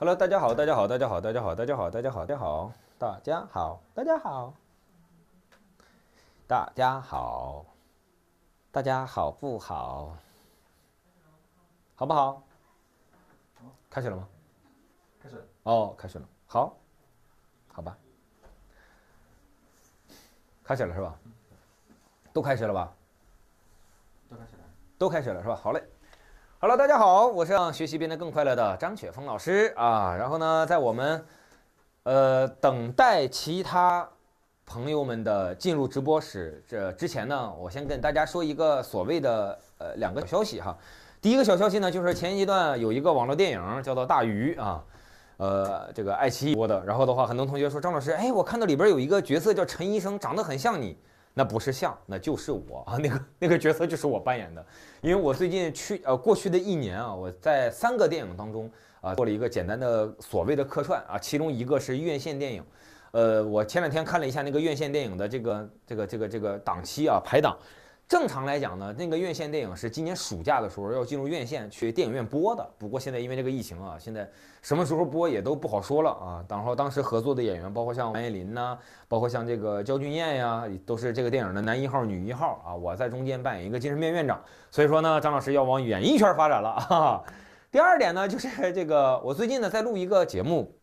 Hello，大家好，大家好，大家好，大家好，大家好，大家好，大家好，大家好，大家好，大家好，大家好不好？好不好？开始了吗？开始哦，开始了。好，好吧。开始了是吧？都开始了吧？都开始了。都开始了是吧？好嘞。Hello，大家好，我是让学习变得更快乐的张雪峰老师啊。然后呢，在我们呃等待其他朋友们的进入直播室这之前呢，我先跟大家说一个所谓的呃两个小消息哈。第一个小消息呢，就是前一段有一个网络电影叫《做《大鱼》啊，呃，这个爱奇艺播的。然后的话，很多同学说张老师，哎，我看到里边有一个角色叫陈医生，长得很像你。那不是像，那就是我啊，那个那个角色就是我扮演的，因为我最近去呃过去的一年啊，我在三个电影当中啊做了一个简单的所谓的客串啊，其中一个是院线电影，呃，我前两天看了一下那个院线电影的这个这个这个这个档期啊排档。正常来讲呢，那个院线电影是今年暑假的时候要进入院线去电影院播的。不过现在因为这个疫情啊，现在什么时候播也都不好说了啊。然后当时合作的演员包括像王彦霖呢，包括像这个焦俊艳呀，都是这个电影的男一号、女一号啊。我在中间扮演一个精神病院长。所以说呢，张老师要往演艺圈发展了。第二点呢，就是这个我最近呢在录一个节目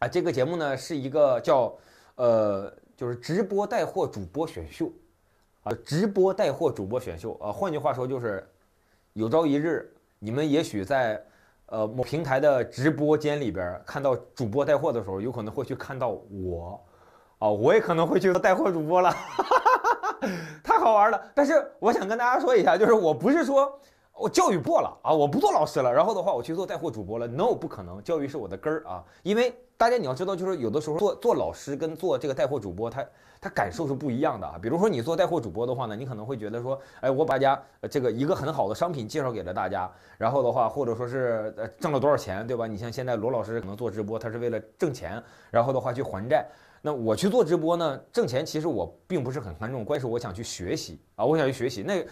啊，这个节目呢是一个叫呃，就是直播带货主播选秀。啊，直播带货主播选秀啊，换句话说就是，有朝一日你们也许在，呃，某平台的直播间里边看到主播带货的时候，有可能会去看到我，啊，我也可能会去做带货主播了，太好玩了。但是我想跟大家说一下，就是我不是说。我教育过了啊！我不做老师了，然后的话我去做带货主播了。No，不可能，教育是我的根儿啊！因为大家你要知道，就是有的时候做做老师跟做这个带货主播，他他感受是不一样的啊。比如说你做带货主播的话呢，你可能会觉得说，哎，我把家这个一个很好的商品介绍给了大家，然后的话或者说是呃挣了多少钱，对吧？你像现在罗老师可能做直播，他是为了挣钱，然后的话去还债。那我去做直播呢，挣钱其实我并不是很看重，关键是我想去学习啊，我想去学习那。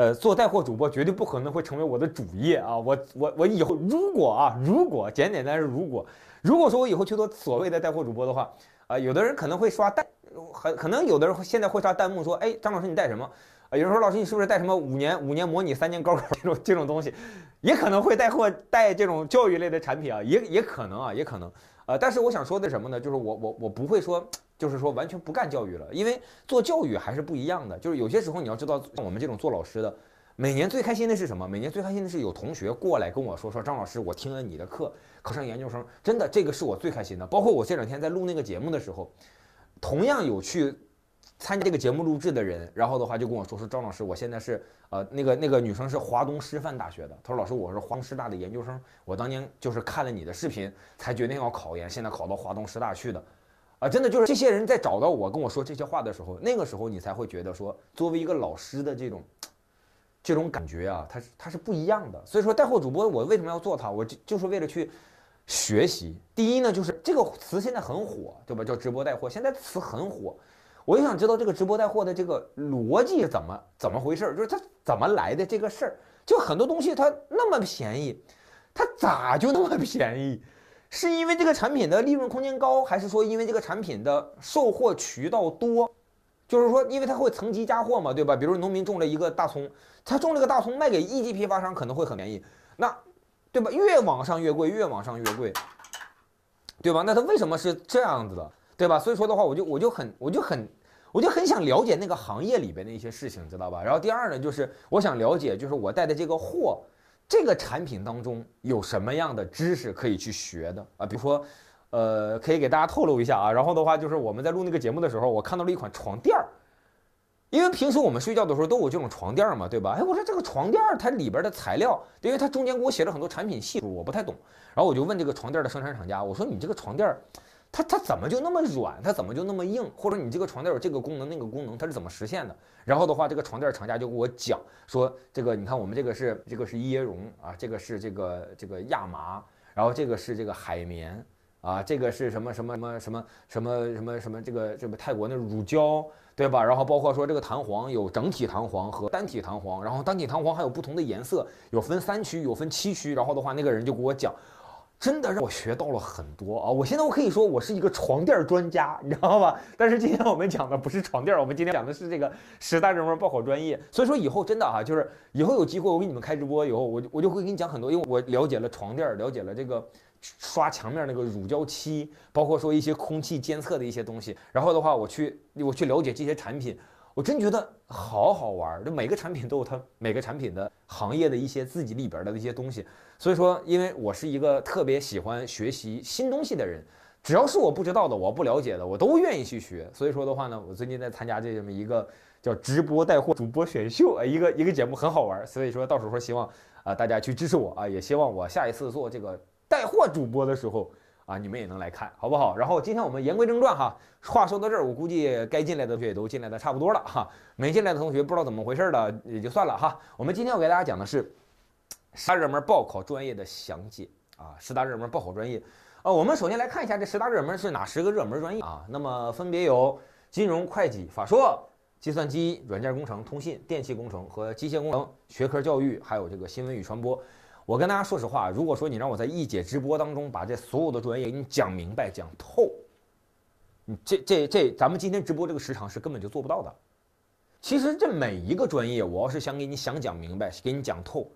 呃，做带货主播绝对不可能会成为我的主业啊！我我我以后如果啊，如果简简单单如果，如果说我以后去做所谓的带货主播的话，啊，有的人可能会刷弹，很可能有的人现在会刷弹幕说，哎，张老师你带什么？啊，有人说老师你是不是带什么五年五年模拟三年高考这种这种东西，也可能会带货带这种教育类的产品啊，也也可能啊，也可能。呃，但是我想说的什么呢？就是我我我不会说，就是说完全不干教育了，因为做教育还是不一样的。就是有些时候你要知道，像我们这种做老师的，每年最开心的是什么？每年最开心的是有同学过来跟我说说，张老师，我听了你的课，考上研究生，真的，这个是我最开心的。包括我这两天在录那个节目的时候，同样有去。参加这个节目录制的人，然后的话就跟我说说张老师，我现在是呃那个那个女生是华东师范大学的，他说老师我是华东师大的研究生，我当年就是看了你的视频才决定要考研，现在考到华东师大去的，啊真的就是这些人在找到我跟我说这些话的时候，那个时候你才会觉得说作为一个老师的这种，这种感觉啊，它它是不一样的。所以说带货主播我为什么要做它，我就就是为了去学习。第一呢就是这个词现在很火，对吧？叫直播带货，现在词很火。我就想知道这个直播带货的这个逻辑怎么怎么回事儿，就是它怎么来的这个事儿。就很多东西它那么便宜，它咋就那么便宜？是因为这个产品的利润空间高，还是说因为这个产品的售货渠道多？就是说因为它会层级加货嘛，对吧？比如农民种了一个大葱，他种了个大葱卖给一级批发商可能会很便宜，那，对吧？越往上越贵，越往上越贵，对吧？那它为什么是这样子的？对吧？所以说的话，我就我就很我就很我就很想了解那个行业里边的一些事情，知道吧？然后第二呢，就是我想了解，就是我带的这个货，这个产品当中有什么样的知识可以去学的啊？比如说，呃，可以给大家透露一下啊。然后的话，就是我们在录那个节目的时候，我看到了一款床垫儿，因为平时我们睡觉的时候都有这种床垫儿嘛，对吧？哎，我说这个床垫儿它里边的材料，因为它中间给我写了很多产品系数，我不太懂，然后我就问这个床垫的生产厂家，我说你这个床垫儿。它它怎么就那么软？它怎么就那么硬？或者你这个床垫有这个功能那个功能，它是怎么实现的？然后的话，这个床垫厂家就给我讲说，这个你看我们这个是这个是椰蓉啊，这个是这个这个亚麻，然后这个是这个海绵啊，这个是什么什么什么什么什么什么什么这个这个泰国那乳胶对吧？然后包括说这个弹簧有整体弹簧和单体弹簧，然后单体弹簧还有不同的颜色，有分三区有分七区。然后的话，那个人就给我讲。真的让我学到了很多啊！我现在我可以说我是一个床垫专家，你知道吗？但是今天我们讲的不是床垫，我们今天讲的是这个十大热门报考专业。所以说以后真的哈，就是以后有机会我给你们开直播以后，我我就会给你讲很多，因为我了解了床垫，了解了这个刷墙面那个乳胶漆，包括说一些空气监测的一些东西。然后的话，我去我去了解这些产品。我真觉得好好玩儿，就每个产品都有它每个产品的行业的一些自己里边儿的一些东西，所以说，因为我是一个特别喜欢学习新东西的人，只要是我不知道的，我不了解的，我都愿意去学。所以说的话呢，我最近在参加这这么一个叫直播带货主播选秀啊，一个一个节目很好玩儿。所以说到时候希望啊大家去支持我啊，也希望我下一次做这个带货主播的时候。啊，你们也能来看，好不好？然后今天我们言归正传哈，话说到这儿，我估计该进来的同学都进来的差不多了哈，没进来的同学不知道怎么回事儿的也就算了哈。我们今天要给大家讲的是十大热门报考专业的详解啊，十大热门报考专业。呃，我们首先来看一下这十大热门是哪十个热门专业啊？那么分别有金融、会计、法硕、计算机、软件工程、通信、电气工程和机械工程、学科教育，还有这个新闻与传播。我跟大家说实话，如果说你让我在一姐直播当中把这所有的专业给你讲明白、讲透，你这这这，咱们今天直播这个时长是根本就做不到的。其实这每一个专业，我要是想给你想讲明白、给你讲透，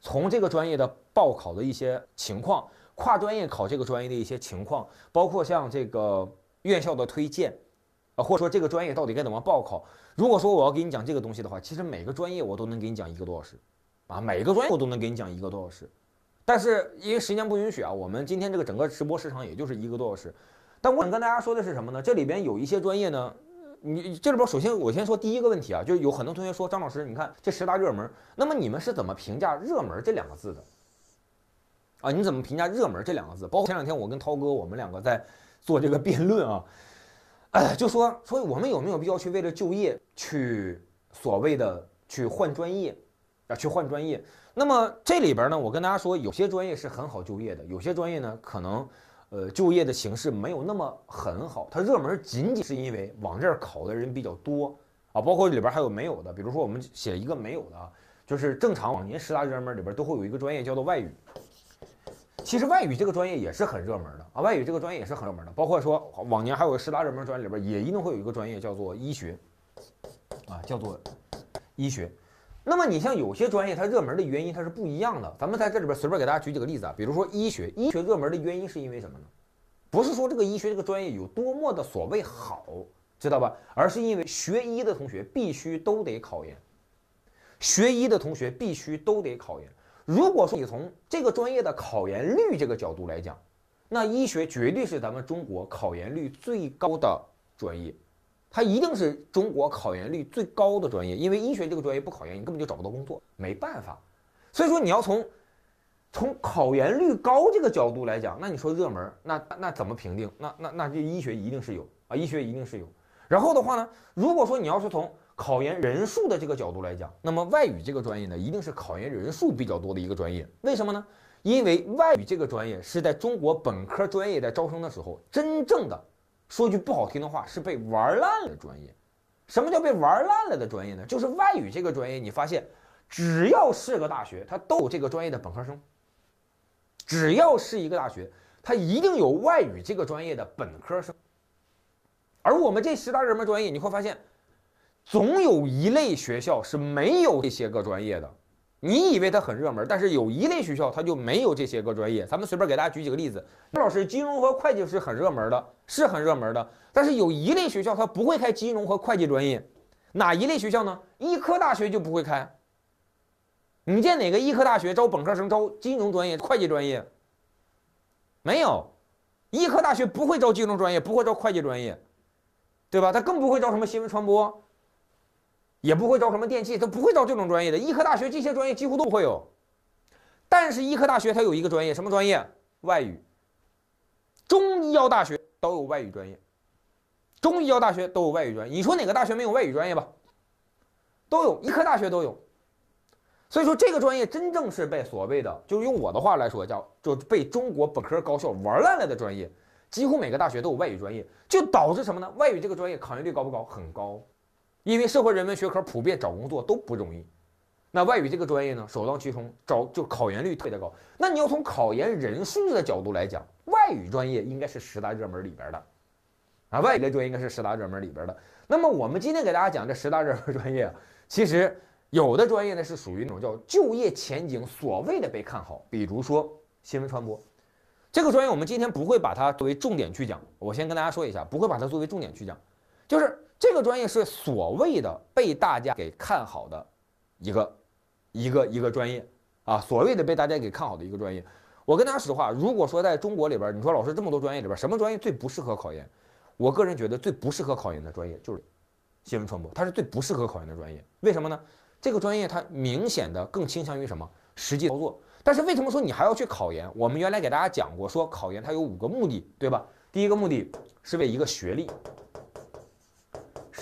从这个专业的报考的一些情况，跨专业考这个专业的一些情况，包括像这个院校的推荐，啊，或者说这个专业到底该怎么报考，如果说我要给你讲这个东西的话，其实每个专业我都能给你讲一个多小时。啊，每一个专业我都能给你讲一个多小时，但是因为时间不允许啊，我们今天这个整个直播时长也就是一个多小时。但我想跟大家说的是什么呢？这里边有一些专业呢，你这里边首先我先说第一个问题啊，就是有很多同学说张老师，你看这十大热门，那么你们是怎么评价“热门”这两个字的？啊，你怎么评价“热门”这两个字？包括前两天我跟涛哥，我们两个在做这个辩论啊，就说说我们有没有必要去为了就业去所谓的去换专业？要去换专业，那么这里边呢，我跟大家说，有些专业是很好就业的，有些专业呢，可能，呃，就业的形式没有那么很好。它热门仅仅是因为往这儿考的人比较多啊。包括里边还有没有的，比如说我们写一个没有的，就是正常往年十大热门里边都会有一个专业叫做外语。其实外语这个专业也是很热门的啊，外语这个专业也是很热门的。包括说往年还有十大热门专业里边也一定会有一个专业叫做医学，啊，叫做医学。那么你像有些专业它热门的原因它是不一样的，咱们在这里边随便给大家举几个例子啊，比如说医学，医学热门的原因是因为什么呢？不是说这个医学这个专业有多么的所谓好，知道吧？而是因为学医的同学必须都得考研，学医的同学必须都得考研。如果说你从这个专业的考研率这个角度来讲，那医学绝对是咱们中国考研率最高的专业。它一定是中国考研率最高的专业，因为医学这个专业不考研，你根本就找不到工作，没办法。所以说你要从，从考研率高这个角度来讲，那你说热门，那那怎么评定？那那那就医学一定是有啊，医学一定是有。然后的话呢，如果说你要是从考研人数的这个角度来讲，那么外语这个专业呢，一定是考研人数比较多的一个专业。为什么呢？因为外语这个专业是在中国本科专业在招生的时候真正的。说句不好听的话，是被玩烂了的专业。什么叫被玩烂了的专业呢？就是外语这个专业。你发现，只要是个大学，它都有这个专业的本科生。只要是一个大学，它一定有外语这个专业的本科生。而我们这十大热门专业，你会发现，总有一类学校是没有这些个专业的。你以为它很热门，但是有一类学校它就没有这些个专业。咱们随便给大家举几个例子。老师，金融和会计是很热门的，是很热门的。但是有一类学校它不会开金融和会计专业，哪一类学校呢？医科大学就不会开。你见哪个医科大学招本科生招金融专业、会计专业？没有，医科大学不会招金融专业，不会招会计专业，对吧？它更不会招什么新闻传播。也不会招什么电器，他不会招这种专业的。医科大学这些专业几乎都会有，但是医科大学它有一个专业，什么专业？外语。中医药大学都有外语专业，中医药大学都有外语专。业。你说哪个大学没有外语专业吧？都有，医科大学都有。所以说这个专业真正是被所谓的，就是用我的话来说叫，就被中国本科高校玩烂了的专业。几乎每个大学都有外语专业，就导致什么呢？外语这个专业考研率高不高？很高。因为社会人文学科普遍找工作都不容易，那外语这个专业呢，首当其冲，找就考研率特别高。那你要从考研人数的角度来讲，外语专业应该是十大热门里边的，啊，外语专业应该是十大热门里边的。那么我们今天给大家讲这十大热门专业啊，其实有的专业呢是属于那种叫就业前景所谓的被看好，比如说新闻传播这个专业，我们今天不会把它作为重点去讲。我先跟大家说一下，不会把它作为重点去讲，就是。这个专业是所谓的被大家给看好的一个一个一个专业啊，所谓的被大家给看好的一个专业。我跟大家实话，如果说在中国里边，你说老师这么多专业里边，什么专业最不适合考研？我个人觉得最不适合考研的专业就是新闻传播，它是最不适合考研的专业。为什么呢？这个专业它明显的更倾向于什么？实际操作。但是为什么说你还要去考研？我们原来给大家讲过，说考研它有五个目的，对吧？第一个目的是为一个学历。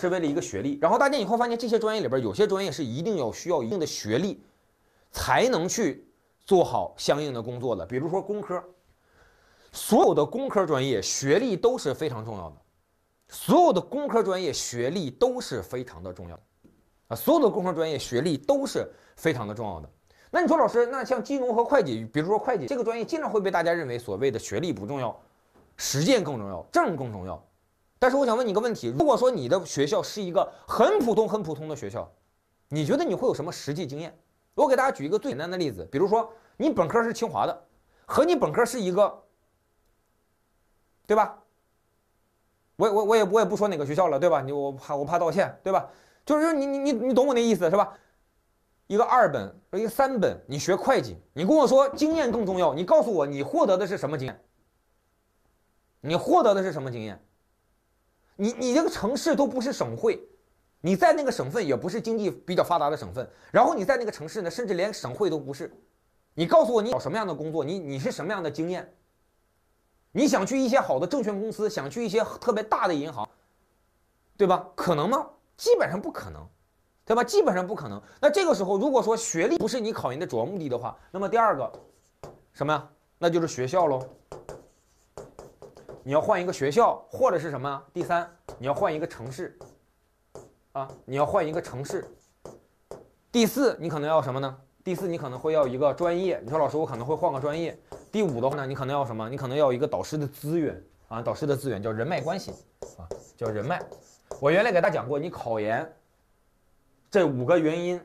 是为了一个学历，然后大家以会发现，这些专业里边有些专业是一定要需要一定的学历，才能去做好相应的工作的。比如说工科，所有的工科专业学历都是非常重要的。所有的工科专业学历都是非常的重要的啊，所有的工科专业学历都是非常的重要的。那你说老师，那像金融和会计，比如说会计这个专业，经常会被大家认为所谓的学历不重要，实践更重要，证更重要。但是我想问你一个问题：如果说你的学校是一个很普通、很普通的学校，你觉得你会有什么实际经验？我给大家举一个最简单的例子，比如说你本科是清华的，和你本科是一个，对吧？我我我也我也不说哪个学校了，对吧？你我怕我怕道歉，对吧？就是你你你你懂我那意思，是吧？一个二本，一个三本，你学会计，你跟我说经验更重要，你告诉我你获得的是什么经验？你获得的是什么经验？你你这个城市都不是省会，你在那个省份也不是经济比较发达的省份，然后你在那个城市呢，甚至连省会都不是。你告诉我你找什么样的工作？你你是什么样的经验？你想去一些好的证券公司，想去一些特别大的银行，对吧？可能吗？基本上不可能，对吧？基本上不可能。那这个时候如果说学历不是你考研的主要目的的话，那么第二个什么呀？那就是学校喽。你要换一个学校，或者是什么？第三，你要换一个城市，啊，你要换一个城市。第四，你可能要什么呢？第四，你可能会要一个专业。你说老师，我可能会换个专业。第五的话呢，你可能要什么？你可能要一个导师的资源啊，导师的资源叫人脉关系啊，叫人脉。我原来给大家讲过，你考研这五个原因，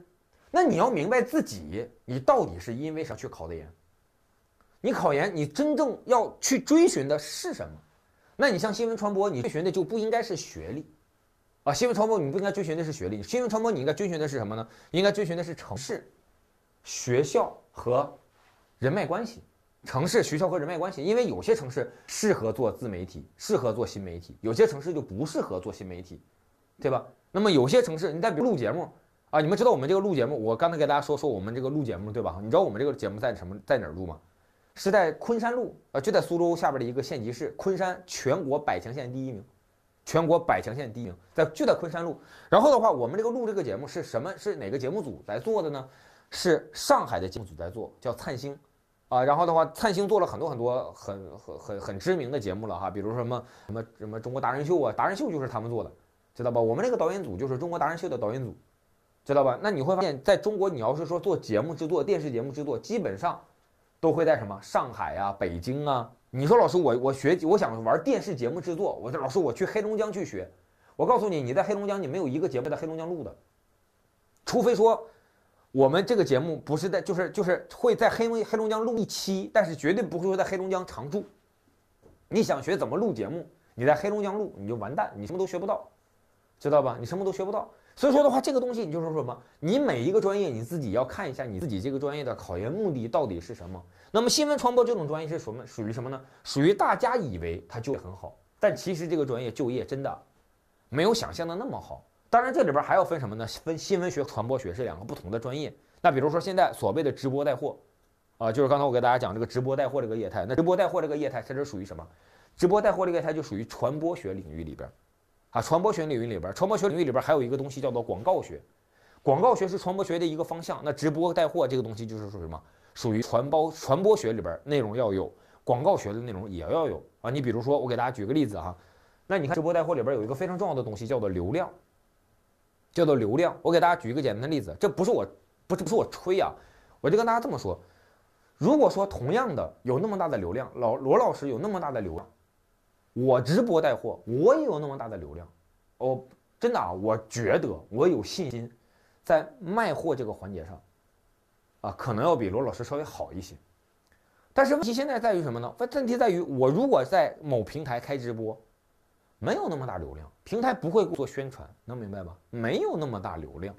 那你要明白自己，你到底是因为啥去考的研？你考研，你真正要去追寻的是什么？那你像新闻传播，你追寻的就不应该是学历，啊，新闻传播你不应该追寻的是学历，新闻传播你应该追寻的是什么呢？应该追寻的是城市、学校和人脉关系。城市、学校和人脉关系，因为有些城市适合做自媒体，适合做新媒体，有些城市就不适合做新媒体，对吧？那么有些城市，你再比如录节目啊，你们知道我们这个录节目，我刚才给大家说说我们这个录节目，对吧？你知道我们这个节目在什么在哪儿录吗？是在昆山路，呃，就在苏州下边的一个县级市昆山，全国百强县第一名，全国百强县第一名，在就在昆山路。然后的话，我们这个录这个节目是什么？是哪个节目组来做的呢？是上海的节目组在做，叫灿星，啊，然后的话，灿星做了很多很多很很很很知名的节目了哈，比如说什么什么什么中国达人秀啊，达人秀就是他们做的，知道吧？我们那个导演组就是中国达人秀的导演组，知道吧？那你会发现，在中国，你要是说做节目制作，电视节目制作，基本上。都会在什么上海啊、北京啊？你说老师，我我学，我想玩电视节目制作。我说老师，我去黑龙江去学。我告诉你，你在黑龙江，你没有一个节目在黑龙江录的，除非说我们这个节目不是在，就是就是会在黑龙黑龙江录一期，但是绝对不会说在黑龙江常驻。你想学怎么录节目，你在黑龙江录你就完蛋，你什么都学不到，知道吧？你什么都学不到。所以说的话，这个东西你就说什么，你每一个专业你自己要看一下你自己这个专业的考研目的到底是什么。那么新闻传播这种专业是什么？属于什么呢？属于大家以为它就业很好，但其实这个专业就业真的没有想象的那么好。当然这里边还要分什么呢？分新闻学、传播学是两个不同的专业。那比如说现在所谓的直播带货，啊，就是刚才我给大家讲这个直播带货这个业态。那直播带货这个业态，它是属于什么？直播带货这个业态就属于传播学领域里边。啊，传播学领域里边，传播学领域里边还有一个东西叫做广告学，广告学是传播学的一个方向。那直播带货这个东西就是说什么属于传播传播学里边内容要有，广告学的内容也要有啊。你比如说，我给大家举个例子哈，那你看直播带货里边有一个非常重要的东西叫做流量，叫做流量。我给大家举一个简单的例子，这不是我，不是不是我吹啊，我就跟大家这么说，如果说同样的有那么大的流量，老罗老师有那么大的流量。我直播带货，我也有那么大的流量，我真的啊，我觉得我有信心，在卖货这个环节上，啊，可能要比罗老师稍微好一些。但是问题现在在于什么呢？问题在于我如果在某平台开直播，没有那么大流量，平台不会做宣传，能明白吗？没有那么大流量，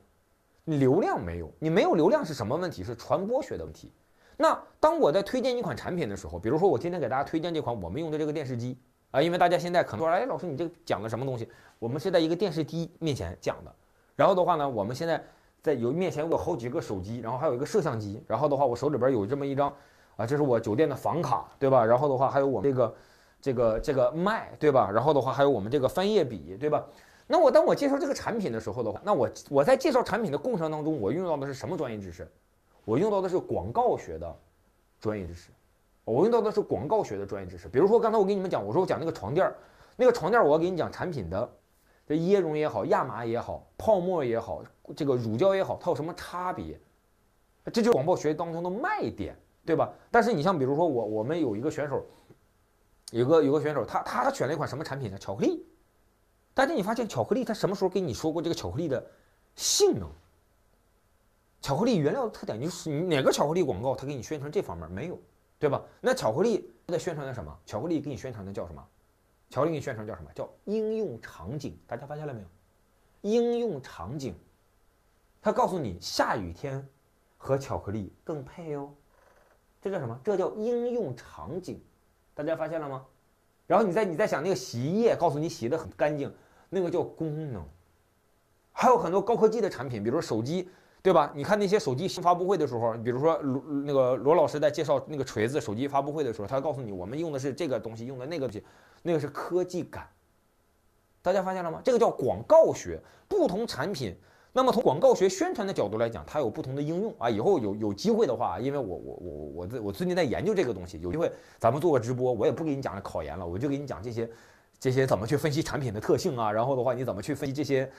流量没有，你没有流量是什么问题？是传播学的问题。那当我在推荐一款产品的时候，比如说我今天给大家推荐这款我们用的这个电视机。啊，因为大家现在可能说，哎，老师，你这个讲的什么东西？我们是在一个电视机面前讲的，然后的话呢，我们现在在有面前有好几个手机，然后还有一个摄像机，然后的话，我手里边有这么一张，啊，这是我酒店的房卡，对吧？然后的话，还有我们这个这个这个麦，对吧？然后的话，还有我们这个翻页笔，对吧？那我当我介绍这个产品的时候的话，那我我在介绍产品的过程当中，我用到的是什么专业知识？我用到的是广告学的专业知识。我用到的是广告学的专业知识，比如说刚才我跟你们讲，我说我讲那个床垫儿，那个床垫儿，我要给你讲产品的，这椰绒也好，亚麻也好，泡沫也好，这个乳胶也好，它有什么差别？这就是广告学当中的卖点，对吧？但是你像比如说我，我们有一个选手，有个有个选手，他他选了一款什么产品呢？巧克力。大家你发现巧克力，他什么时候跟你说过这个巧克力的性能？巧克力原料的特点就是哪个巧克力广告，他给你宣传这方面没有？对吧？那巧克力在宣传的什么？巧克力给你宣传的叫什么？巧克力给你宣传叫什么叫应用场景？大家发现了没有？应用场景，它告诉你下雨天，和巧克力更配哦。这叫什么？这叫应用场景。大家发现了吗？然后你再你再想那个洗衣液，告诉你洗的很干净，那个叫功能。还有很多高科技的产品，比如说手机。对吧？你看那些手机发布会的时候，比如说罗那个罗老师在介绍那个锤子手机发布会的时候，他告诉你我们用的是这个东西，用的那个，那个是科技感。大家发现了吗？这个叫广告学，不同产品。那么从广告学宣传的角度来讲，它有不同的应用啊。以后有有机会的话，因为我我我我我最近在研究这个东西，有机会咱们做个直播，我也不给你讲考研了，我就给你讲这些，这些怎么去分析产品的特性啊，然后的话你怎么去分析这些。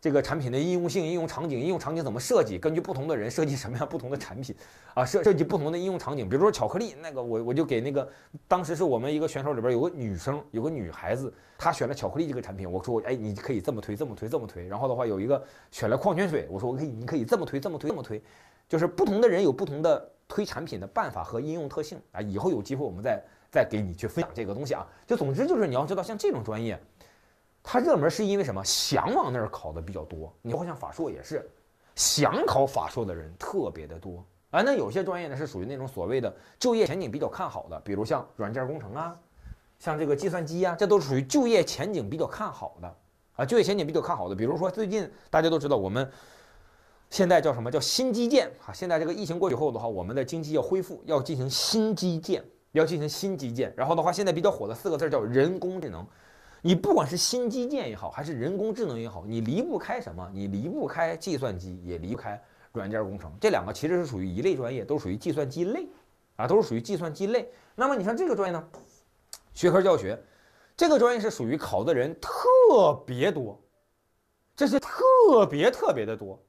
这个产品的应用性、应用场景、应用场景怎么设计？根据不同的人设计什么样不同的产品，啊，设设计不同的应用场景。比如说巧克力那个，我我就给那个当时是我们一个选手里边有个女生，有个女孩子，她选了巧克力这个产品，我说，哎，你可以这么推，这么推，这么推。然后的话，有一个选了矿泉水，我说，我可以，你可以这么推，这么推，这么推。就是不同的人有不同的推产品的办法和应用特性啊。以后有机会我们再再给你去分享这个东西啊。就总之就是你要知道，像这种专业。它热门是因为什么？想往那儿考的比较多。你像法硕也是，想考法硕的人特别的多啊。那有些专业呢是属于那种所谓的就业前景比较看好的，比如像软件工程啊，像这个计算机啊，这都属于就业前景比较看好的啊。就业前景比较看好的，比如说最近大家都知道，我们现在叫什么？叫新基建啊。现在这个疫情过去后的话，我们的经济要恢复，要进行新基建，要进行新基建。然后的话，现在比较火的四个字叫人工智能。你不管是新基建也好，还是人工智能也好，你离不开什么？你离不开计算机，也离不开软件工程。这两个其实是属于一类专业，都属于计算机类，啊，都是属于计算机类。那么你像这个专业呢？学科教学，这个专业是属于考的人特别多，这是特别特别的多，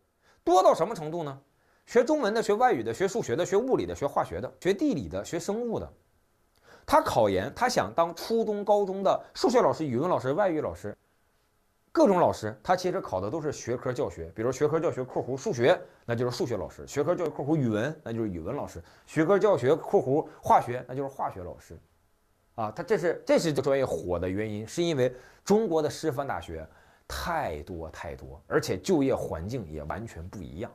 多到什么程度呢？学中文的，学外语的，学数学的，学物理的，学化学的，学地理的，学生物的。他考研，他想当初中、高中的数学老师、语文老师、外语老师，各种老师。他其实考的都是学科教学，比如学科教学（括弧数学），那就是数学老师；学科教学（括弧语文），那就是语文老师；学科教学（括弧化学），那就是化学老师。啊，他这是这是这专业火的原因，是因为中国的师范大学太多太多，而且就业环境也完全不一样，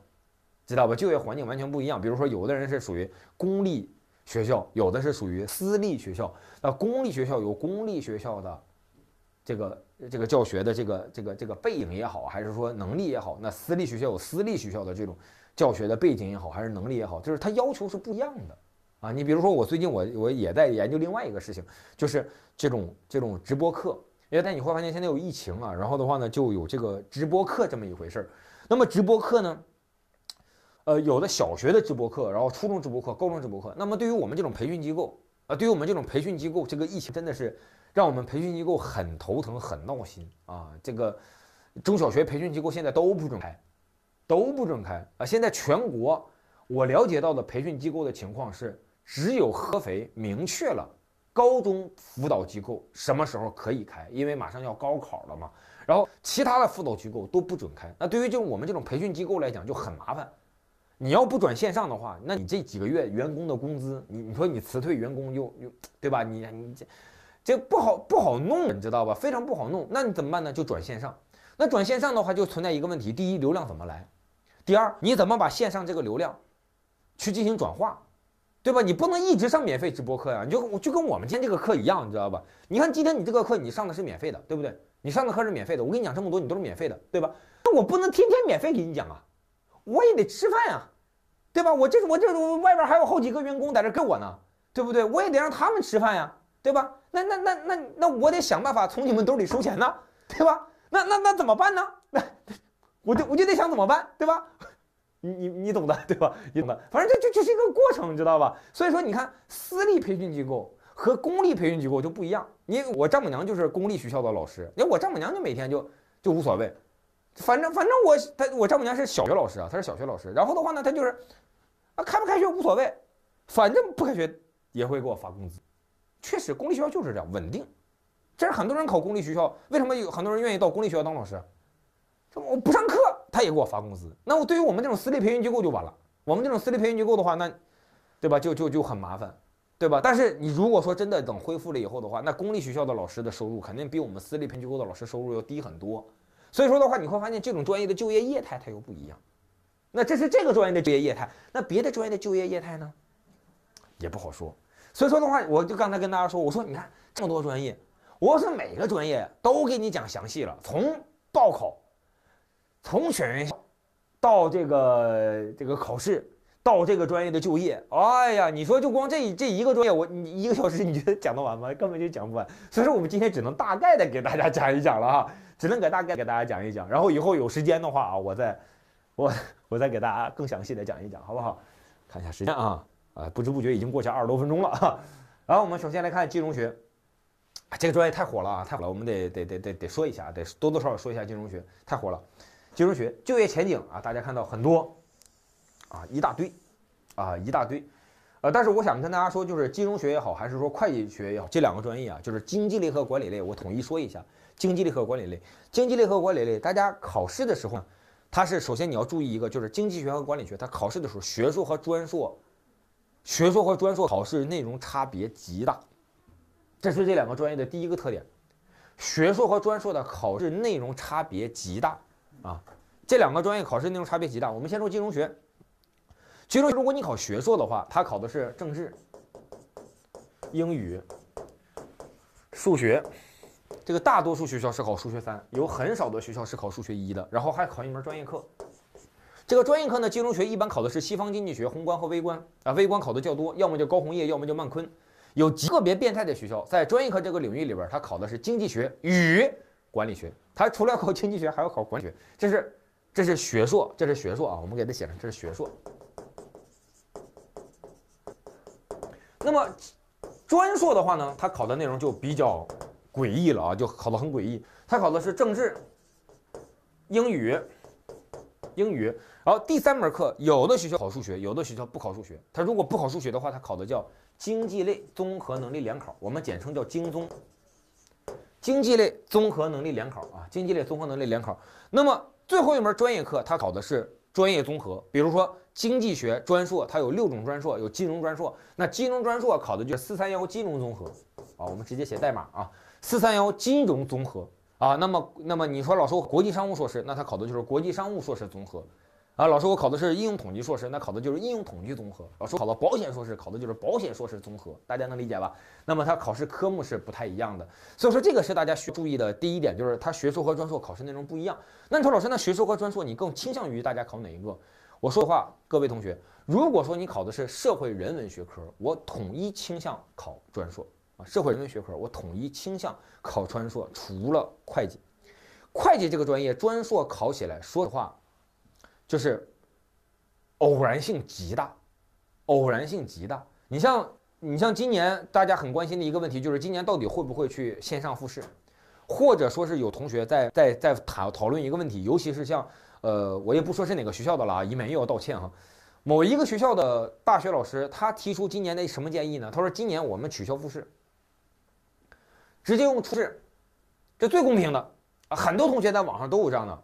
知道吧？就业环境完全不一样。比如说，有的人是属于公立。学校有的是属于私立学校，那公立学校有公立学校的这个这个教学的这个这个这个背景也好，还是说能力也好，那私立学校有私立学校的这种教学的背景也好，还是能力也好，就是它要求是不一样的啊。你比如说，我最近我我也在研究另外一个事情，就是这种这种直播课，因为你会发现现在有疫情啊，然后的话呢，就有这个直播课这么一回事儿。那么直播课呢？呃，有的小学的直播课，然后初中直播课，高中直播课。那么对于我们这种培训机构，啊，对于我们这种培训机构，这个疫情真的是让我们培训机构很头疼、很闹心啊！这个中小学培训机构现在都不准开，都不准开啊！现在全国我了解到的培训机构的情况是，只有合肥明确了高中辅导机构什么时候可以开，因为马上要高考了嘛。然后其他的辅导机构都不准开。那对于就我们这种培训机构来讲，就很麻烦。你要不转线上的话，那你这几个月员工的工资，你你说你辞退员工又又对吧？你你这这不好不好弄，你知道吧？非常不好弄。那你怎么办呢？就转线上。那转线上的话，就存在一个问题：第一，流量怎么来？第二，你怎么把线上这个流量去进行转化，对吧？你不能一直上免费直播课呀，你就就跟我们今天这个课一样，你知道吧？你看今天你这个课，你上的是免费的，对不对？你上的课是免费的，我跟你讲这么多，你都是免费的，对吧？那我不能天天免费给你讲啊，我也得吃饭呀。对吧我这我这外边还有好几个员工在这跟我呢，对不对？我也得让他们吃饭呀，对吧？那那那那那我得想办法从你们兜里收钱呢，对吧？那那那怎么办呢？那 我就我就得想怎么办，对吧？你你你懂的对吧？你懂的，反正这就就是一个过程，你知道吧？所以说你看私立培训机构和公立培训机构就不一样，你我丈母娘就是公立学校的老师，那我丈母娘就每天就就无所谓。反正反正我他我丈母娘是小学老师啊，她是小学老师。然后的话呢，她就是，啊开不开学无所谓，反正不开学也会给我发工资。确实，公立学校就是这样稳定。这是很多人考公立学校，为什么有很多人愿意到公立学校当老师？这我不上课，他也给我发工资。那我对于我们这种私立培训机构就完了。我们这种私立培训机构的话，那，对吧？就就就很麻烦，对吧？但是你如果说真的等恢复了以后的话，那公立学校的老师的收入肯定比我们私立培训机构的老师收入要低很多。所以说的话，你会发现这种专业的就业业态它又不一样。那这是这个专业的就业业态，那别的专业的就业业态呢，也不好说。所以说的话，我就刚才跟大家说，我说你看这么多专业，我要是每个专业都给你讲详细了，从报考，从选院校，到这个这个考试，到这个专业的就业，哎呀，你说就光这这一个专业，我你一个小时你觉得 讲得完吗？根本就讲不完。所以说我们今天只能大概的给大家讲一讲了哈。只能给大概给大家讲一讲，然后以后有时间的话啊，我再，我 我再给大家更详细的讲一讲，好不好？看一下时间啊，啊，不知不觉已经过去二十多分钟了。哈。然后我们首先来看金融学，这个专业太火了啊，太火了，我们得得得得得说一下，得多多少少说一下金融学，太火了。金融学就业前景啊，大家看到很多，啊一大堆，啊一大堆，呃，但是我想跟大家说，就是金融学也好，还是说会计学也好，这两个专业啊，就是经济类和管理类，我统一说一下。经济类和管理类，经济类和管理类，大家考试的时候呢，它是首先你要注意一个，就是经济学和管理学，它考试的时候，学硕和专硕，学硕和专硕考试内容差别极大，这是这两个专业的第一个特点，学硕和专硕的考试内容差别极大啊，这两个专业考试内容差别极大。我们先说金融学，金融学，如果你考学硕的话，它考的是政治、英语、数学。这个大多数学校是考数学三，有很少的学校是考数学一的，然后还考一门专业课。这个专业课呢，金融学一般考的是西方经济学宏观和微观啊，微观考的较多，要么叫高鸿业，要么叫曼昆。有极个别变态的学校，在专业课这个领域里边，他考的是经济学与管理学，他除了考经济学，还要考管理学，这是这是学硕，这是学硕啊，我们给他写上，这是学硕。那么专硕的话呢，他考的内容就比较。诡异了啊，就考得很诡异。他考的是政治、英语、英语，然后第三门课，有的学校考数学，有的学校不考数学。他如果不考数学的话，他考的叫经济类综合能力联考，我们简称叫经综。经济类综合能力联考啊，经济类综合能力联考。那么最后一门专业课，他考的是专业综合。比如说经济学专硕，它有六种专硕，有金融专硕，那金融专硕考的就是四三幺金融综合啊，我们直接写代码啊。四三幺金融综合啊，那么那么你说老师我国际商务硕士，那他考的就是国际商务硕士综合，啊老师我考的是应用统计硕士，那考的就是应用统计综合，老师考了保险硕士，考的就是保险硕士综合，大家能理解吧？那么他考试科目是不太一样的，所以说这个是大家需要注意的第一点，就是他学硕和专硕考试内容不一样。那你说老师那学硕和专硕你更倾向于大家考哪一个？我说的话，各位同学，如果说你考的是社会人文学科，我统一倾向考专硕。啊，社会人文学科我统一倾向考专硕，除了会计。会计这个专业专硕考起来，说实话，就是偶然性极大，偶然性极大。你像，你像今年大家很关心的一个问题，就是今年到底会不会去线上复试，或者说是有同学在在在讨讨论一个问题，尤其是像呃，我也不说是哪个学校的了啊，以免又要道歉哈。某一个学校的大学老师他提出今年的什么建议呢？他说今年我们取消复试。直接用初试，这最公平的啊！很多同学在网上都有这样的，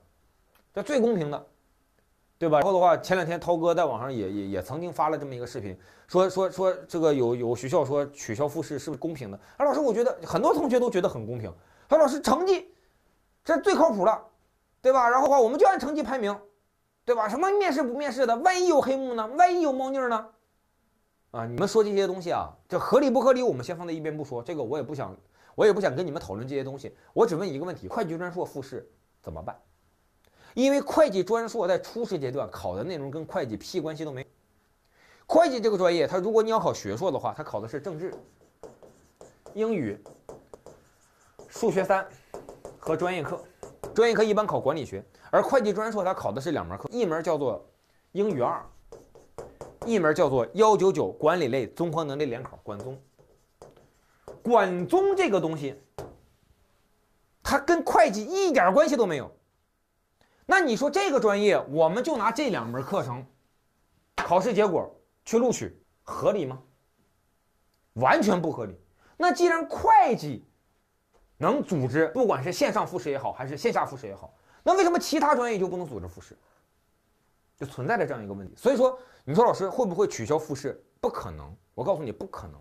这最公平的，对吧？然后的话，前两天涛哥在网上也也也曾经发了这么一个视频，说说说这个有有学校说取消复试是不是公平的？啊，老师，我觉得很多同学都觉得很公平。说老师，成绩这最靠谱了，对吧？然后的话，我们就按成绩排名，对吧？什么面试不面试的，万一有黑幕呢？万一有猫腻呢？啊！你们说这些东西啊，这合理不合理？我们先放在一边不说，这个我也不想。我也不想跟你们讨论这些东西，我只问一个问题：会计专硕复试怎么办？因为会计专硕在初试阶段考的内容跟会计屁关系都没。会计这个专业，它如果你要考学硕的话，它考的是政治、英语、数学三和专业课。专业课一般考管理学，而会计专硕它考的是两门课，一门叫做英语二，一门叫做幺九九管理类综合能力联考管综。管综这个东西，它跟会计一点关系都没有。那你说这个专业，我们就拿这两门课程考试结果去录取，合理吗？完全不合理。那既然会计能组织，不管是线上复试也好，还是线下复试也好，那为什么其他专业就不能组织复试？就存在着这样一个问题。所以说，你说老师会不会取消复试？不可能，我告诉你，不可能。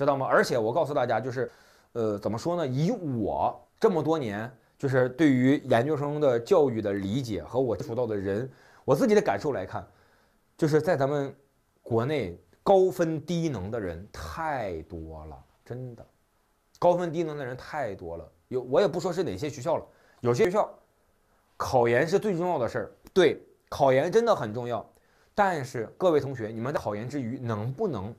知道吗？而且我告诉大家，就是，呃，怎么说呢？以我这么多年就是对于研究生的教育的理解和我辅导的人，我自己的感受来看，就是在咱们国内高分低能的人太多了，真的，高分低能的人太多了。有我也不说是哪些学校了，有些学校，考研是最重要的事儿，对，考研真的很重要。但是各位同学，你们在考研之余能不能？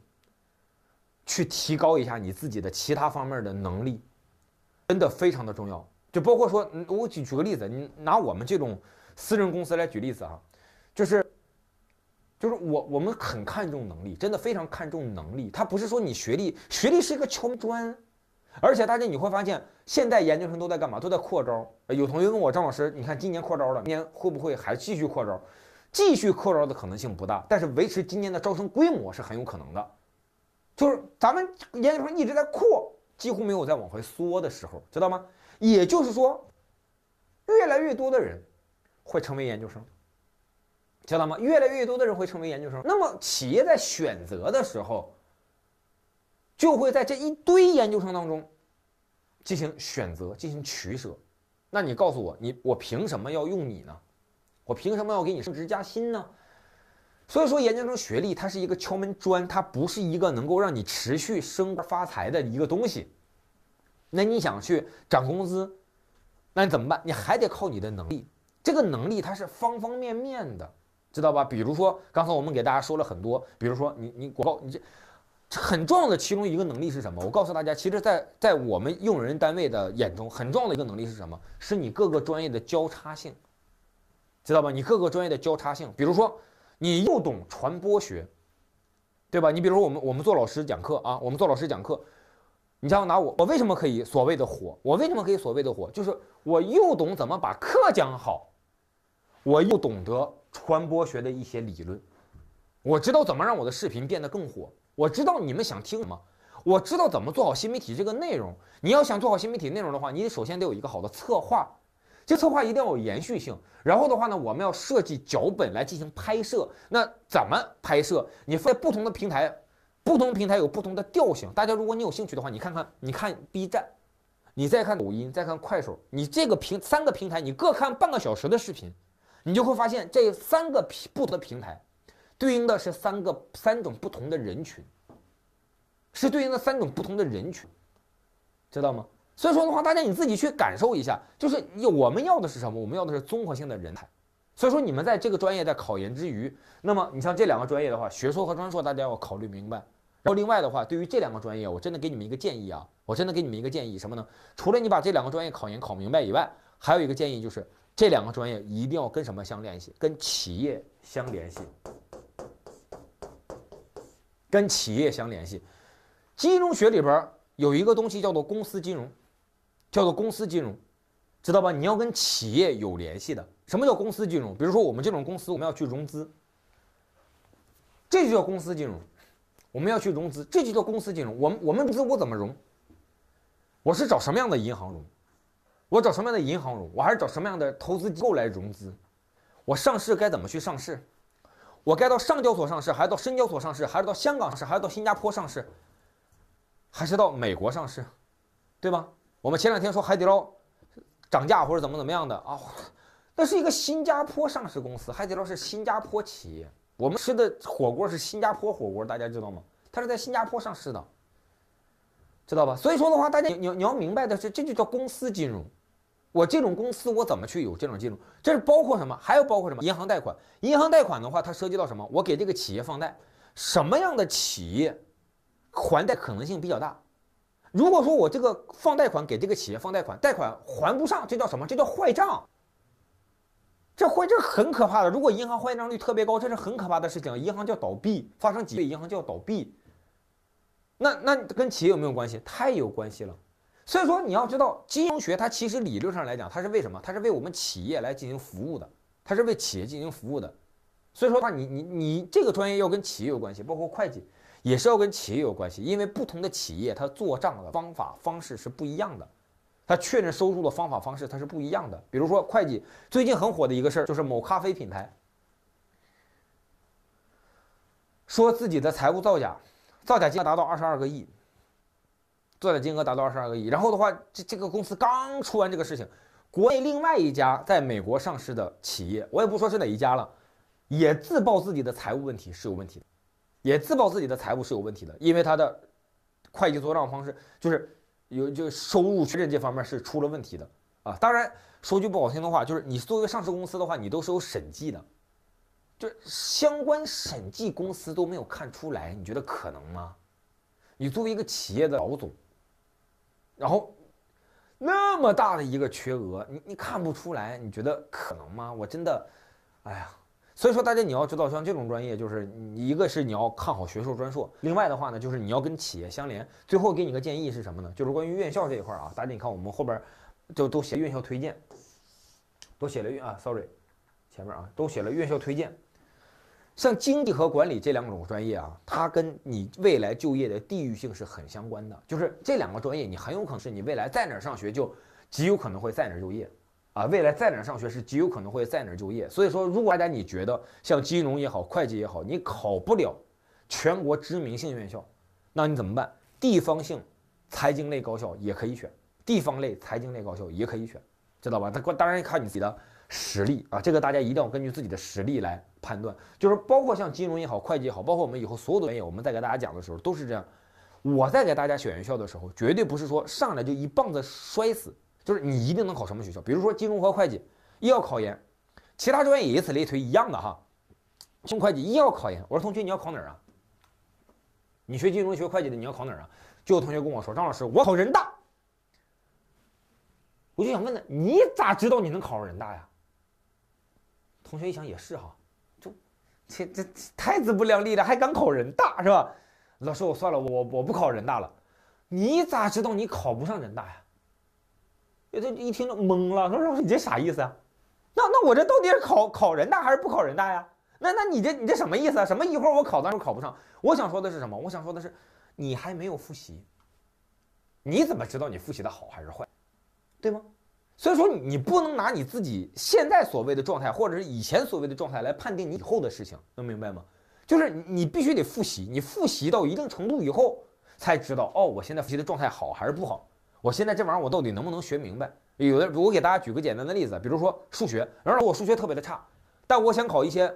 去提高一下你自己的其他方面的能力，真的非常的重要。就包括说，我举举个例子，你拿我们这种私人公司来举例子啊，就是，就是我我们很看重能力，真的非常看重能力。他不是说你学历，学历是一个敲门砖，而且大家你会发现，现在研究生都在干嘛？都在扩招。有同学问我张老师，你看今年扩招了，明年会不会还继续扩招？继续扩招的可能性不大，但是维持今年的招生规模是很有可能的。就是咱们研究生一直在扩，几乎没有在往回缩的时候，知道吗？也就是说，越来越多的人会成为研究生，知道吗？越来越多的人会成为研究生。那么企业在选择的时候，就会在这一堆研究生当中进行选择、进行取舍。那你告诉我，你我凭什么要用你呢？我凭什么要给你升职加薪呢？所以说，研究生学历它是一个敲门砖，它不是一个能够让你持续升发财的一个东西。那你想去涨工资，那你怎么办？你还得靠你的能力。这个能力它是方方面面的，知道吧？比如说，刚才我们给大家说了很多，比如说你你广告，你这很重要的其中一个能力是什么？我告诉大家，其实，在在我们用人单位的眼中，很重要的一个能力是什么？是你各个专业的交叉性，知道吧？你各个专业的交叉性，比如说。你又懂传播学，对吧？你比如说，我们我们做老师讲课啊，我们做老师讲课，你像拿我，我为什么可以所谓的火？我为什么可以所谓的火？就是我又懂怎么把课讲好，我又懂得传播学的一些理论，我知道怎么让我的视频变得更火，我知道你们想听什么，我知道怎么做好新媒体这个内容。你要想做好新媒体内容的话，你得首先得有一个好的策划。这策划一定要有延续性，然后的话呢，我们要设计脚本来进行拍摄。那怎么拍摄？你在不同的平台，不同平台有不同的调性。大家如果你有兴趣的话，你看看，你看 B 站，你再看抖音，再看快手，你这个平三个平台，你各看半个小时的视频，你就会发现这三个平不同的平台，对应的是三个三种不同的人群，是对应的三种不同的人群，知道吗？所以说的话，大家你自己去感受一下，就是我们要的是什么？我们要的是综合性的人才。所以说你们在这个专业在考研之余，那么你像这两个专业的话，学硕和专硕，大家要考虑明白。然后另外的话，对于这两个专业，我真的给你们一个建议啊，我真的给你们一个建议什么呢？除了你把这两个专业考研考明白以外，还有一个建议就是，这两个专业一定要跟什么相联系？跟企业相联系，跟企业相联系。金融学里边有一个东西叫做公司金融。叫做公司金融，知道吧？你要跟企业有联系的。什么叫公司金融？比如说我们这种公司，我们要去融资，这就叫公司金融。我们要去融资，这就叫公司金融。我们我们公司我怎么融？我是找什么样的银行融？我找什么样的银行融？我还是找什么样的投资机构来融资？我上市该怎么去上市？我该到上交所上市，还是到深交所上市，还是到香港上市，还是到新加坡上市，还是到美国上市，对吧？我们前两天说海底捞涨价或者怎么怎么样的啊，那是一个新加坡上市公司，海底捞是新加坡企业。我们吃的火锅是新加坡火锅，大家知道吗？它是在新加坡上市的，知道吧？所以说的话，大家你你要明白的是，这就叫公司金融。我这种公司，我怎么去有这种金融？这是包括什么？还有包括什么？银行贷款。银行贷款的话，它涉及到什么？我给这个企业放贷，什么样的企业还贷可能性比较大？如果说我这个放贷款给这个企业放贷款，贷款还不上，这叫什么？这叫坏账。这坏账很可怕的。如果银行坏账率特别高，这是很可怕的事情。银行叫倒闭，发生几个银行叫倒闭。那那跟企业有没有关系？太有关系了。所以说你要知道，金融学它其实理论上来讲，它是为什么？它是为我们企业来进行服务的，它是为企业进行服务的。所以说，话，你你你这个专业要跟企业有关系，包括会计。也是要跟企业有关系，因为不同的企业它做账的方法方式是不一样的，它确认收入的方法方式它是不一样的。比如说，会计最近很火的一个事儿，就是某咖啡品牌说自己的财务造假，造假金额达到二十二个亿。造假金额达到二十二个亿，然后的话，这这个公司刚出完这个事情，国内另外一家在美国上市的企业，我也不说是哪一家了，也自曝自己的财务问题是有问题的。也自曝自己的财务是有问题的，因为他的会计做账方式就是有就收入确认这方面是出了问题的啊。当然说句不好听的话，就是你作为上市公司的话，你都是有审计的，就相关审计公司都没有看出来，你觉得可能吗？你作为一个企业的老总，然后那么大的一个缺额，你你看不出来，你觉得可能吗？我真的，哎呀。所以说，大家你要知道，像这种专业，就是一个是你要看好学硕、专硕；另外的话呢，就是你要跟企业相连。最后给你个建议是什么呢？就是关于院校这一块啊，大家你看，我们后边就都写院校推荐，都写了院啊，sorry，前面啊都写了院校推荐。像经济和管理这两种专业啊，它跟你未来就业的地域性是很相关的。就是这两个专业，你很有可能是你未来在哪儿上学，就极有可能会在哪儿就业。啊，未来在哪儿上学是极有可能会在哪儿就业。所以说，如果大家你觉得像金融也好，会计也好，你考不了全国知名性院校，那你怎么办？地方性财经类高校也可以选，地方类财经类高校也可以选，知道吧？它当然看你自己的实力啊，这个大家一定要根据自己的实力来判断。就是包括像金融也好，会计也好，包括我们以后所有的专业，我们在给大家讲的时候都是这样。我在给大家选院校的时候，绝对不是说上来就一棒子摔死。就是你一定能考什么学校，比如说金融和会计，一要考研，其他专业也以此类推一样的哈。像会计一要考研，我说同学你要考哪儿啊？你学金融学会计的你要考哪儿啊？就有同学跟我说张老师我考人大，我就想问他你咋知道你能考上人大呀？同学一想也是哈，就这这太自不量力了，还敢考人大是吧？老师我算了我我不考人大了，你咋知道你考不上人大呀？这一听就懵了，说说你这啥意思？啊？那那我这到底是考考人大还是不考人大呀？那那你这你这什么意思？啊？什么一会儿我考，到时候考不上？我想说的是什么？我想说的是，你还没有复习，你怎么知道你复习的好还是坏，对吗？所以说你不能拿你自己现在所谓的状态，或者是以前所谓的状态来判定你以后的事情，能明白吗？就是你必须得复习，你复习到一定程度以后，才知道哦，我现在复习的状态好还是不好。我现在这玩意儿，我到底能不能学明白？有的，我给大家举个简单的例子，比如说数学。然后我数学特别的差，但我想考一些，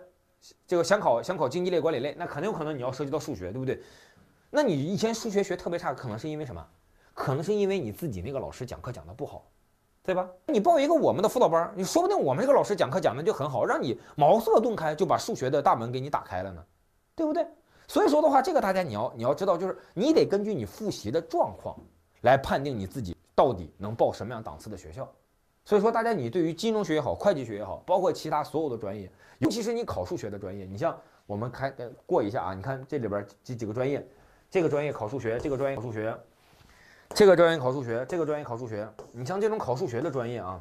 这个想考想考经济类、管理类，那肯定有可能你要涉及到数学，对不对？那你以前数学学特别差，可能是因为什么？可能是因为你自己那个老师讲课讲的不好，对吧？你报一个我们的辅导班，你说不定我们这个老师讲课讲的就很好，让你茅塞顿开，就把数学的大门给你打开了呢，对不对？所以说的话，这个大家你要你要知道，就是你得根据你复习的状况。来判定你自己到底能报什么样档次的学校，所以说大家你对于金融学也好，会计学也好，包括其他所有的专业，尤其是你考数学的专业，你像我们开过一下啊，你看这里边这几个专业，这个专业考数学，这个专业考数学，这个专业考数学，这个专业考数学，你像这种考数学的专业啊，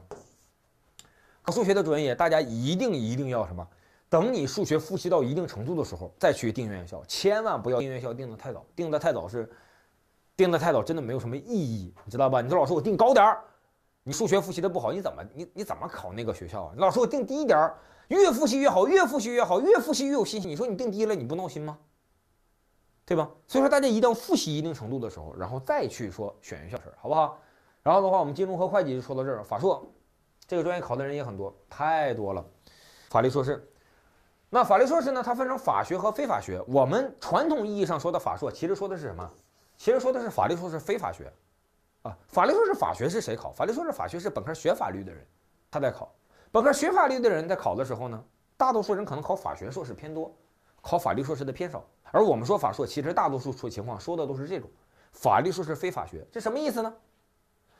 考数学的专业，大家一定一定要什么？等你数学复习到一定程度的时候再去定院校，千万不要定院校定的太早，定的太早是。定的太早真的没有什么意义，你知道吧？你说老师我定高点儿，你数学复习的不好，你怎么你你怎么考那个学校啊？老师我定低一点儿，越复习越好，越复习越好，越复习越有信心。你说你定低了你不闹心吗？对吧？所以说大家一定要复习一定程度的时候，然后再去说选学校事儿，好不好？然后的话，我们金融和会计就说到这儿，法硕这个专业考的人也很多，太多了。法律硕士，那法律硕士呢？它分成法学和非法学。我们传统意义上说的法硕，其实说的是什么？其实说的是法律硕士非法学，啊，法律硕士法学是谁考？法律硕士法学是本科学法律的人，他在考。本科学法律的人在考的时候呢，大多数人可能考法学硕士偏多，考法律硕士的偏少。而我们说法硕，其实大多数情况说的都是这种，法律硕士非法学，这什么意思呢？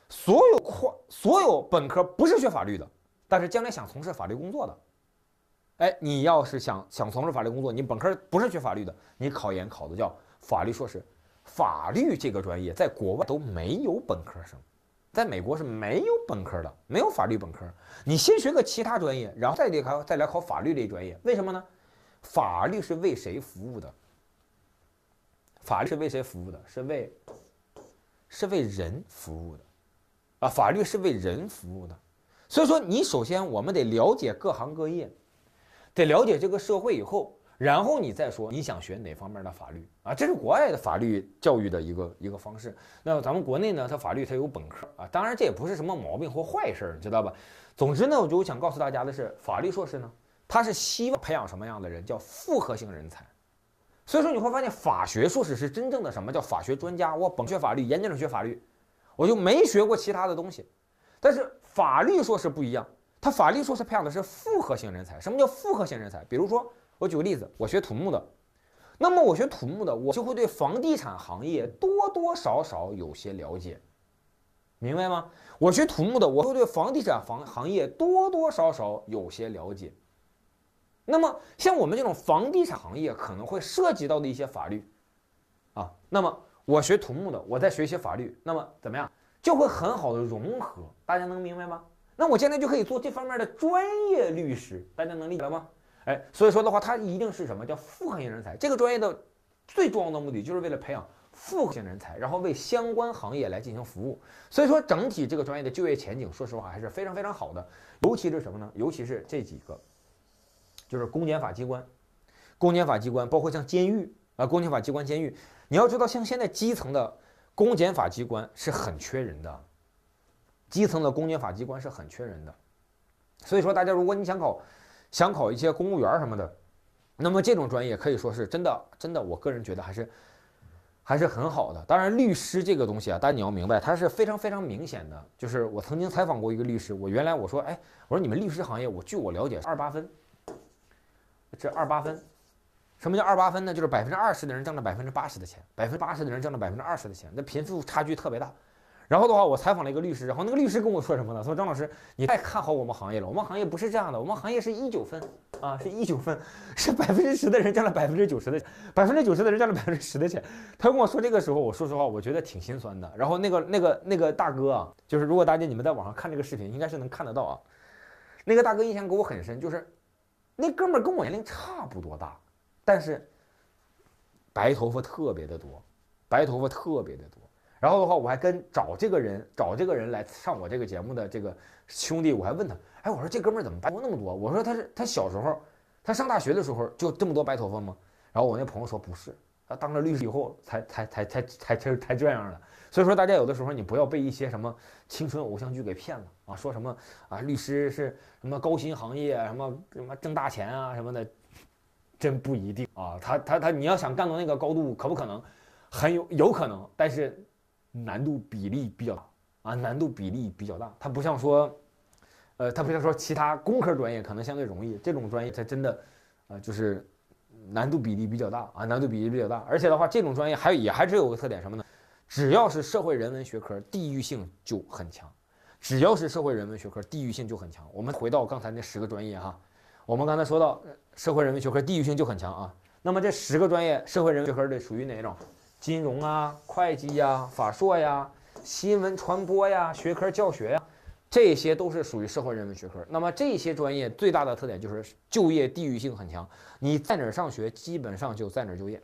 所有跨所有本科不是学法律的，但是将来想从事法律工作的，哎，你要是想想从事法律工作，你本科不是学法律的，你考研考的叫法律硕士。法律这个专业在国外都没有本科生，在美国是没有本科的，没有法律本科。你先学个其他专业，然后再来考再来考法律类专业。为什么呢？法律是为谁服务的？法律是为谁服务的？是为，是为人服务的，啊，法律是为人服务的。所以说，你首先我们得了解各行各业，得了解这个社会以后。然后你再说你想学哪方面的法律啊？这是国外的法律教育的一个一个方式。那咱们国内呢？它法律它有本科啊，当然这也不是什么毛病或坏事儿，你知道吧？总之呢，我就想告诉大家的是，法律硕士呢，它是希望培养什么样的人？叫复合型人才。所以说你会发现，法学硕士是真正的什么叫法学专家？我本学法律，研究生学法律，我就没学过其他的东西。但是法律硕士不一样，他法律硕士培养的是复合型人才。什么叫复合型人才？比如说。我举个例子，我学土木的，那么我学土木的，我就会对房地产行业多多少少有些了解，明白吗？我学土木的，我会对房地产房行业多多少少有些了解。那么像我们这种房地产行业可能会涉及到的一些法律，啊，那么我学土木的，我再学一些法律，那么怎么样，就会很好的融合，大家能明白吗？那我现在就可以做这方面的专业律师，大家能理解了吗？哎，所以说的话，它一定是什么叫复合型人才？这个专业的最重要的目的就是为了培养复合型人才，然后为相关行业来进行服务。所以说，整体这个专业的就业前景，说实话还是非常非常好的。尤其是什么呢？尤其是这几个，就是公检法机关，公检法机关包括像监狱啊，公检法机关监狱。你要知道，像现在基层的公检法机关是很缺人的，基层的公检法机关是很缺人的。所以说，大家如果你想考，想考一些公务员什么的，那么这种专业可以说是真的，真的，我个人觉得还是还是很好的。当然，律师这个东西啊，大家你要明白，它是非常非常明显的。就是我曾经采访过一个律师，我原来我说，哎，我说你们律师行业，我据我了解，二八分。这二八分，什么叫二八分呢？就是百分之二十的人挣了百分之八十的钱，百分之八十的人挣了百分之二十的钱，那贫富差距特别大。然后的话，我采访了一个律师，然后那个律师跟我说什么呢？说张老师，你太看好我们行业了。我们行业不是这样的，我们行业是一九分啊，是一九分，是百分之十的人赚了百分之九十的，百分之九十的人赚了 百分之十的钱。他跟我说这个时候，我说实话，我觉得挺心酸的。然后那个那个那个大哥啊，就是如果大家你们在网上看这个视频，应该是能看得到啊。那个大哥印象给我很深，就是那哥们跟我年龄差不多大，但是白头发特别的多，白头发特别的多。然后的话，我还跟找这个人找这个人来上我这个节目的这个兄弟，我还问他，哎，我说这哥们儿怎么白头发那么多？我说他是他小时候，他上大学的时候就这么多白头发吗？然后我那朋友说不是，他当了律师以后才才才才才才这样的。所以说，大家有的时候你不要被一些什么青春偶像剧给骗了啊！说什么啊，律师是什么高薪行业，什么什么挣大钱啊，什么的，真不一定啊！他他他，你要想干到那个高度，可不可能？很有有可能，但是。难度比例比较大啊，难度比例比较大。它不像说，呃，它不像说其他工科专业可能相对容易，这种专业它真的，呃，就是难度比例比较大啊，难度比例比较大。而且的话，这种专业还也还是有个特点什么呢？只要是社会人文学科，地域性就很强。只要是社会人文学科，地域性就很强。我们回到刚才那十个专业哈，我们刚才说到社会人文学科地域性就很强啊。那么这十个专业，社会人文学科的属于哪一种？金融啊，会计呀，法硕呀，新闻传播呀，学科教学呀，这些都是属于社会人文学科。那么这些专业最大的特点就是就业地域性很强，你在哪上学，基本上就在哪就业。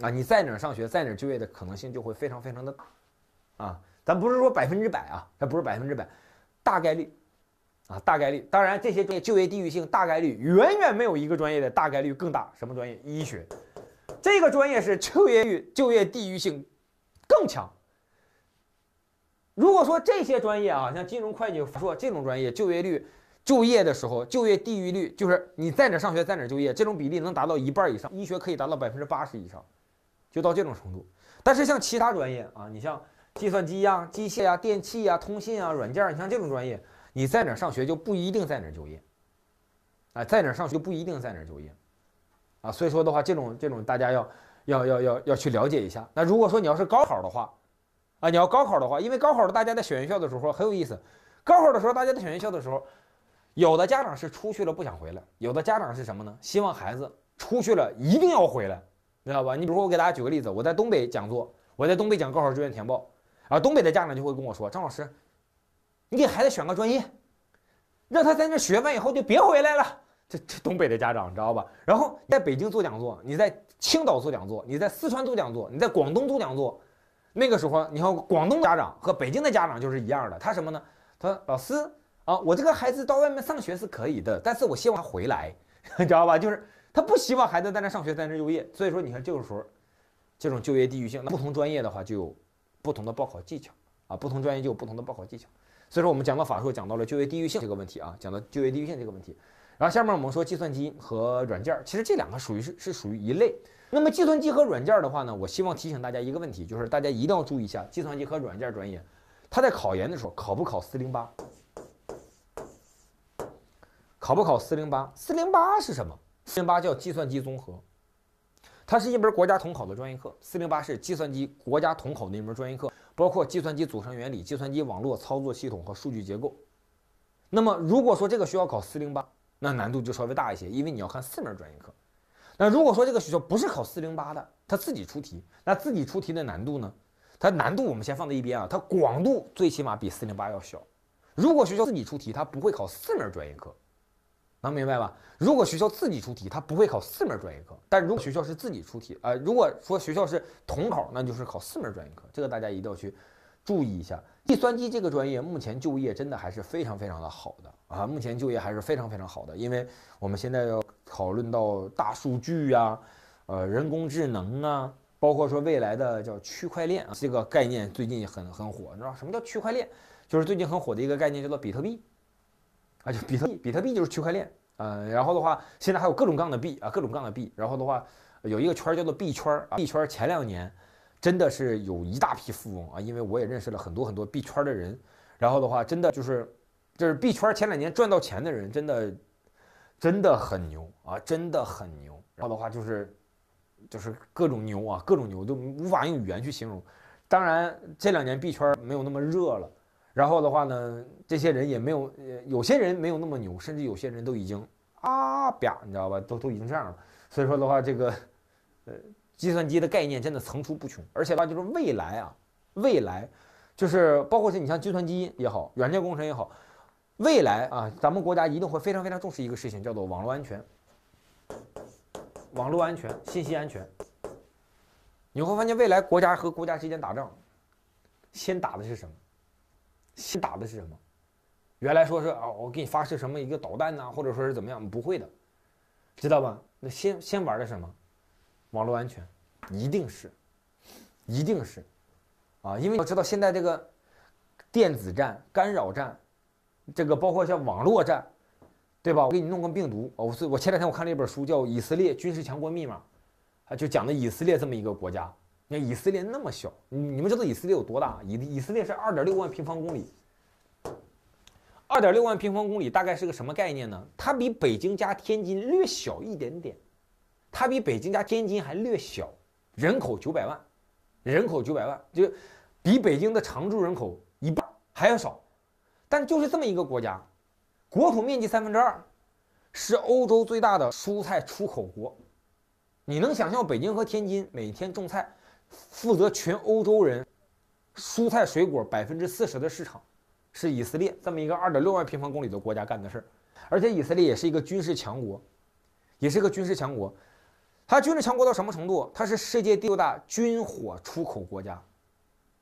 啊，你在哪上学，在哪就业的可能性就会非常非常的大。啊，咱不是说百分之百啊，还不是百分之百，大概率，啊，大概率。当然，这些专业就业地域性大概率远远没有一个专业的大概率更大。什么专业？医学。这个专业是就业率、就业地域性更强。如果说这些专业啊，像金融、会计、硕这种专业，就业率、就业的时候，就业地域率就是你在哪上学，在哪就业，这种比例能达到一半以上。医学可以达到百分之八十以上，就到这种程度。但是像其他专业啊，你像计算机啊、机械啊、电气啊、通信啊、软件，你像这种专业，你在哪上学就不一定在哪儿就业。哎，在哪上学不一定在哪儿就业。啊，所以说的话，这种这种大家要要要要要去了解一下。那如果说你要是高考的话，啊，你要高考的话，因为高考的大家在选院校的时候很有意思。高考的时候，大家在选院校的时候，有的家长是出去了不想回来，有的家长是什么呢？希望孩子出去了一定要回来，知道吧？你比如说我给大家举个例子，我在东北讲座，我在东北讲高考志愿填报，啊，东北的家长就会跟我说：“张老师，你给孩子选个专业，让他在那学完以后就别回来了。”这这东北的家长你知道吧？然后在北京做讲座，你在青岛做讲座，你在四川做讲座，你在广东做讲座。那个时候，你看广东家长和北京的家长就是一样的，他什么呢？他说老师啊，我这个孩子到外面上学是可以的，但是我希望他回来，你知道吧？就是他不希望孩子在那上学，在那就业。所以说，你看这个时候，这种就业地域性，那不同专业的话就有不同的报考技巧啊，不同专业就有不同的报考技巧。所以说，我们讲到法硕，讲到了就业地域性这个问题啊，讲到就业地域性这个问题。然后下面我们说计算机和软件儿，其实这两个属于是是属于一类。那么计算机和软件儿的话呢，我希望提醒大家一个问题，就是大家一定要注意一下，计算机和软件专业，它在考研的时候考不考四零八？考不考四零八？四零八是什么？四零八叫计算机综合，它是一门国家统考的专业课。四零八是计算机国家统考的一门专业课，包括计算机组成原理、计算机网络、操作系统和数据结构。那么如果说这个需要考四零八，那难度就稍微大一些，因为你要看四门专业课。那如果说这个学校不是考四零八的，他自己出题，那自己出题的难度呢？它难度我们先放在一边啊，它广度最起码比四零八要小。如果学校自己出题，它不会考四门专业课，能明白吧？如果学校自己出题，它不会考四门专业课。但如果学校是自己出题，呃，如果说学校是统考，那就是考四门专业课，这个大家一定要去。注意一下，计算机这个专业目前就业真的还是非常非常的好的啊！目前就业还是非常非常好的，因为我们现在要讨论到大数据啊，呃，人工智能啊，包括说未来的叫区块链这个概念，最近很很火，你知道什么叫区块链？就是最近很火的一个概念叫做比特币啊，就比特币，比特币就是区块链啊。然后的话，现在还有各种各样的币啊，各种各样的币。然后的话，有一个圈儿叫做币圈啊，币圈前两年。真的是有一大批富翁啊，因为我也认识了很多很多币圈的人，然后的话，真的就是，就是币圈前两年赚到钱的人，真的，真的很牛啊，真的很牛。然后的话，就是，就是各种牛啊，各种牛都无法用语言去形容。当然，这两年币圈没有那么热了，然后的话呢，这些人也没有，有些人没有那么牛，甚至有些人都已经啊，啪，你知道吧，都都已经这样了。所以说的话，这个，呃。计算机的概念真的层出不穷，而且的话就是未来啊，未来就是包括是你像计算机也好，软件工程也好，未来啊，咱们国家一定会非常非常重视一个事情，叫做网络安全。网络安全、信息安全，你会发现未来国家和国家之间打仗，先打的是什么？先打的是什么？原来说是啊，我给你发射什么一个导弹呐，或者说是怎么样？不会的，知道吧？那先先玩的什么？网络安全，一定是，一定是，啊！因为我知道现在这个电子战、干扰战，这个包括像网络战，对吧？我给你弄个病毒哦！我我前两天我看了一本书，叫《以色列军事强国密码》，啊，就讲的以色列这么一个国家。你看，以色列那么小，你们知道以色列有多大？以以色列是二点六万平方公里，二点六万平方公里大概是个什么概念呢？它比北京加天津略小一点点。它比北京加天津还略小，人口九百万，人口九百万就比北京的常住人口一半还要少，但就是这么一个国家，国土面积三分之二，是欧洲最大的蔬菜出口国。你能想象北京和天津每天种菜，负责全欧洲人蔬菜水果百分之四十的市场，是以色列这么一个二点六万平方公里的国家干的事儿？而且以色列也是一个军事强国，也是个军事强国。它军事强国到什么程度？它是世界第六大军火出口国家，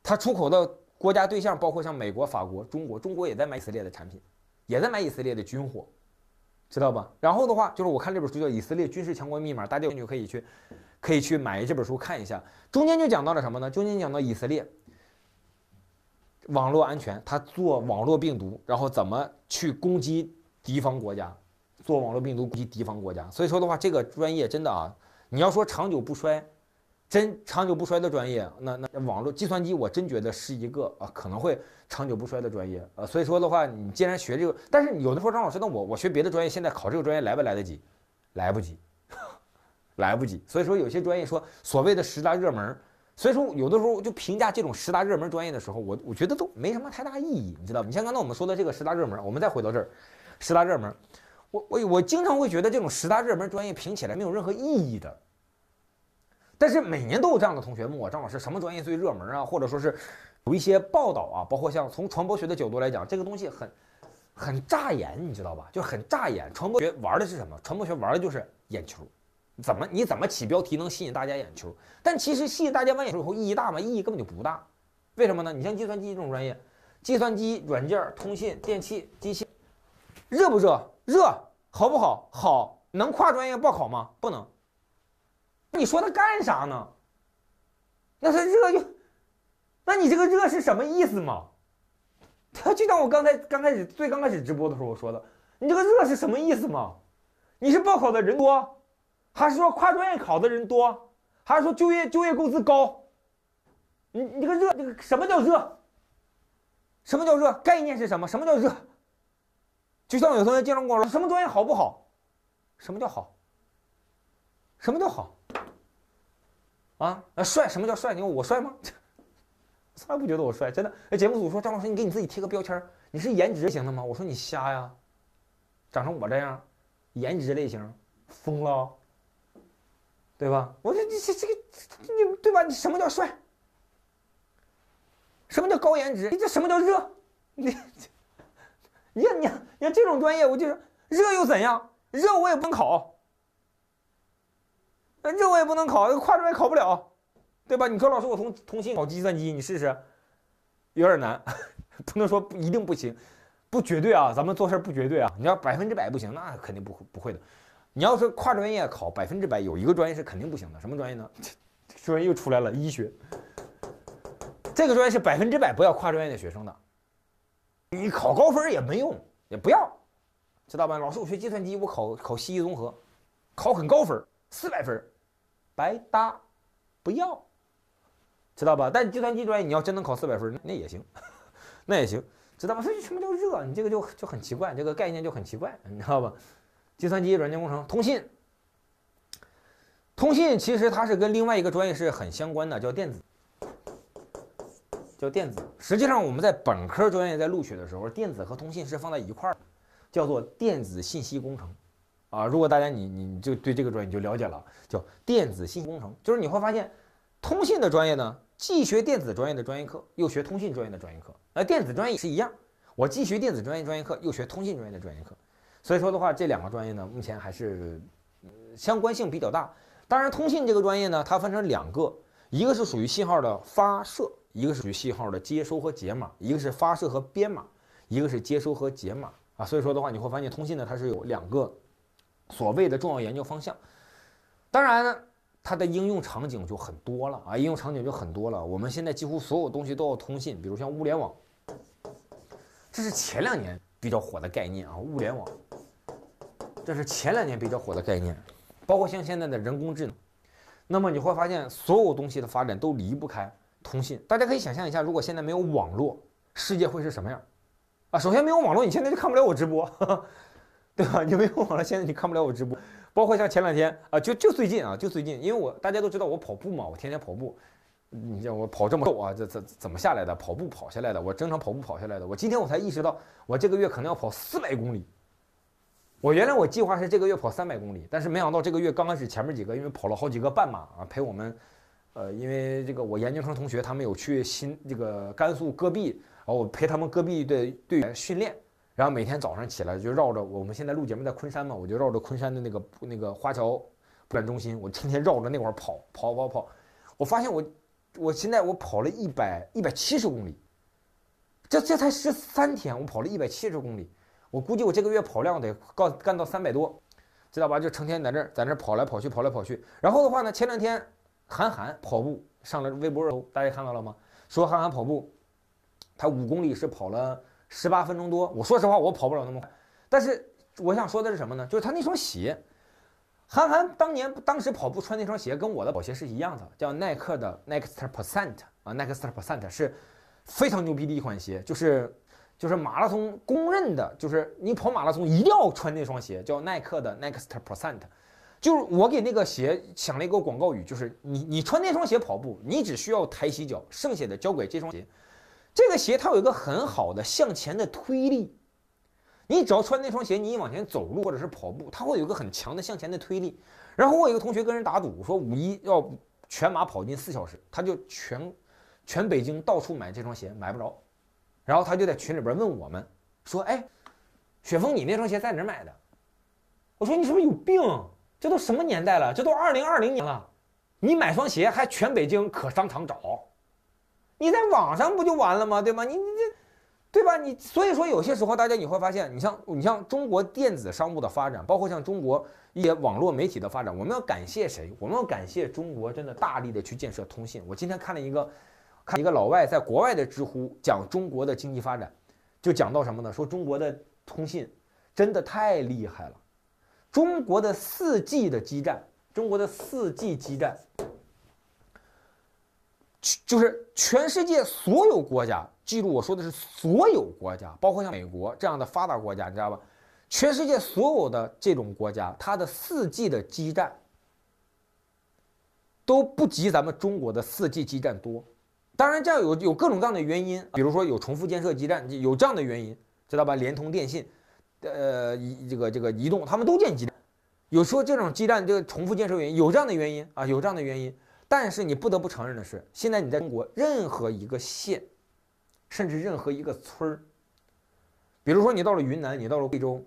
它出口的国家对象包括像美国、法国、中国，中国也在买以色列的产品，也在买以色列的军火，知道吧？然后的话，就是我看这本书叫《以色列军事强国密码》，大家兴就可以去，可以去买这本书看一下。中间就讲到了什么呢？中间讲到以色列网络安全，它做网络病毒，然后怎么去攻击敌方国家，做网络病毒攻击敌方国家。所以说的话，这个专业真的啊。你要说长久不衰，真长久不衰的专业，那那网络计算机，我真觉得是一个啊，可能会长久不衰的专业啊。所以说的话，你既然学这个，但是有的时候张老师，那我我学别的专业，现在考这个专业来不来得及？来不及，来不及。所以说有些专业说所谓的十大热门，所以说有的时候就评价这种十大热门专业的时候，我我觉得都没什么太大意义，你知道吗？像刚才我们说的这个十大热门，我们再回到这儿，十大热门。我我我经常会觉得这种十大热门专业评起来没有任何意义的，但是每年都有这样的同学问我张老师什么专业最热门啊？或者说是有一些报道啊，包括像从传播学的角度来讲，这个东西很很扎眼，你知道吧？就很扎眼。传播学玩的是什么？传播学玩的就是眼球，怎么你怎么起标题能吸引大家眼球？但其实吸引大家眼球以后意义大吗？意义根本就不大，为什么呢？你像计算机这种专业，计算机、软件、通信、电气、机械。热不热？热好不好？好，能跨专业报考吗？不能。你说他干啥呢？那他热又，那你这个热是什么意思嘛？他就像我刚才刚开始最刚开始直播的时候我说的，你这个热是什么意思嘛？你是报考的人多，还是说跨专业考的人多？还是说就业就业工资高？你你这个热，这个什么叫热？什么叫热？概念是什么？什么叫热？就像有同学经常跟我说，什么专业好不好？什么叫好？什么叫好？啊，帅？什么叫帅？你我帅吗？从来不觉得我帅，真的。哎，节目组说张老师，你给你自己贴个标签你是颜值型的吗？我说你瞎呀，长成我这样，颜值类型，疯了，对吧？我说你这这个你对吧？你什么叫帅？什么叫高颜值？你这什么叫热？你这。呀，你你看这种专业，我就是热又怎样？热我也不能考，热我也不能考，跨专业考不了，对吧？你说老师，我从同心考计算机，你试试，有点难，不能说一定不行，不绝对啊。咱们做事不绝对啊，你要百分之百不行，那肯定不不会的。你要是跨专业考，百分之百有一个专业是肯定不行的，什么专业呢？专业又出来了，医学，这个专业是百分之百不要跨专业的学生的。你考高分也没用，也不要，知道吧？老师，我学计算机，我考考西医综合，考很高分，四百分，白搭，不要，知道吧？但计算机专业，你要真能考四百分，那也行，那也行，知道吧？所以什么叫热？你这个就就很奇怪，这个概念就很奇怪，你知道吧？计算机软件工程、通信，通信其实它是跟另外一个专业是很相关的，叫电子。叫电子，实际上我们在本科专业在录取的时候，电子和通信是放在一块儿，叫做电子信息工程，啊，如果大家你你就对这个专业你就了解了，叫电子信息工程，就是你会发现，通信的专业呢，既学电子专业的专业课，又学通信专业的专业课，那电子专业也是一样，我既学电子专业专业课，又学通信专业的专业课，所以说的话，这两个专业呢，目前还是相关性比较大，当然通信这个专业呢，它分成两个，一个是属于信号的发射。一个是属于信号的接收和解码，一个是发射和编码，一个是接收和解码啊。所以说的话，你会发现通信呢，它是有两个所谓的重要研究方向。当然呢，它的应用场景就很多了啊，应用场景就很多了。我们现在几乎所有东西都要通信，比如像物联网，这是前两年比较火的概念啊，物联网，这是前两年比较火的概念，包括像现在的人工智能。那么你会发现，所有东西的发展都离不开。通信，大家可以想象一下，如果现在没有网络，世界会是什么样？啊，首先没有网络，你现在就看不了我直播，对吧？你没有网络，现在你看不了我直播。包括像前两天啊，就就最近啊，就最近，因为我大家都知道我跑步嘛，我天天跑步，你像我跑这么瘦啊，这这怎么下来的？跑步跑下来的，我正常跑步跑下来的。我今天我才意识到，我这个月可能要跑四百公里。我原来我计划是这个月跑三百公里，但是没想到这个月刚开始前面几个因为跑了好几个半马啊，陪我们。呃，因为这个，我研究生同学他们有去新这个甘肃戈壁，然后我陪他们戈壁的队员训练，然后每天早上起来就绕着我们现在录节目在昆山嘛，我就绕着昆山的那个那个花桥博览中心，我天天绕着那块跑跑跑跑，我发现我，我现在我跑了一百一百七十公里，这这才十三天，我跑了一百七十公里，我估计我这个月跑量得干干到三百多，知道吧？就成天在这儿在这儿跑来跑去跑来跑去，然后的话呢，前两天。韩寒跑步上了微博热搜，大家看到了吗？说韩寒跑步，他五公里是跑了十八分钟多。我说实话，我跑不了那么快。但是我想说的是什么呢？就是他那双鞋，韩寒当年当时跑步穿那双鞋跟我的跑鞋是一样的，叫耐克的 Next Percent 啊，Next Percent 是非常牛逼的一款鞋，就是就是马拉松公认的，就是你跑马拉松一定要穿那双鞋，叫耐克的 Next Percent。就是我给那个鞋想了一个广告语，就是你你穿那双鞋跑步，你只需要抬起脚，剩下的交给这双鞋。这个鞋它有一个很好的向前的推力，你只要穿那双鞋，你往前走路或者是跑步，它会有个很强的向前的推力。然后我有个同学跟人打赌说五一要全马跑进四小时，他就全全北京到处买这双鞋买不着，然后他就在群里边问我们说：“哎，雪峰，你那双鞋在哪儿买的？”我说：“你是不是有病？”这都什么年代了？这都二零二零年了，你买双鞋还全北京可商场找，你在网上不就完了吗？对吗？你你，对吧？你所以说有些时候大家你会发现，你像你像中国电子商务的发展，包括像中国一些网络媒体的发展，我们要感谢谁？我们要感谢中国真的大力的去建设通信。我今天看了一个看一个老外在国外的知乎讲中国的经济发展，就讲到什么呢？说中国的通信真的太厉害了。中国的四 G 的基站，中国的四 G 基站，就是全世界所有国家，记住我说的是所有国家，包括像美国这样的发达国家，你知道吧？全世界所有的这种国家，它的四 G 的基站都不及咱们中国的四 G 基站多。当然，这样有有各种各样的原因，比如说有重复建设基站，有这样的原因，知道吧？联通、电信。呃，移这个这个移动，他们都建基站，有说这种基站这个重复建设原因，有这样的原因啊，有这样的原因。但是你不得不承认的是，现在你在中国任何一个县，甚至任何一个村儿，比如说你到了云南，你到了贵州，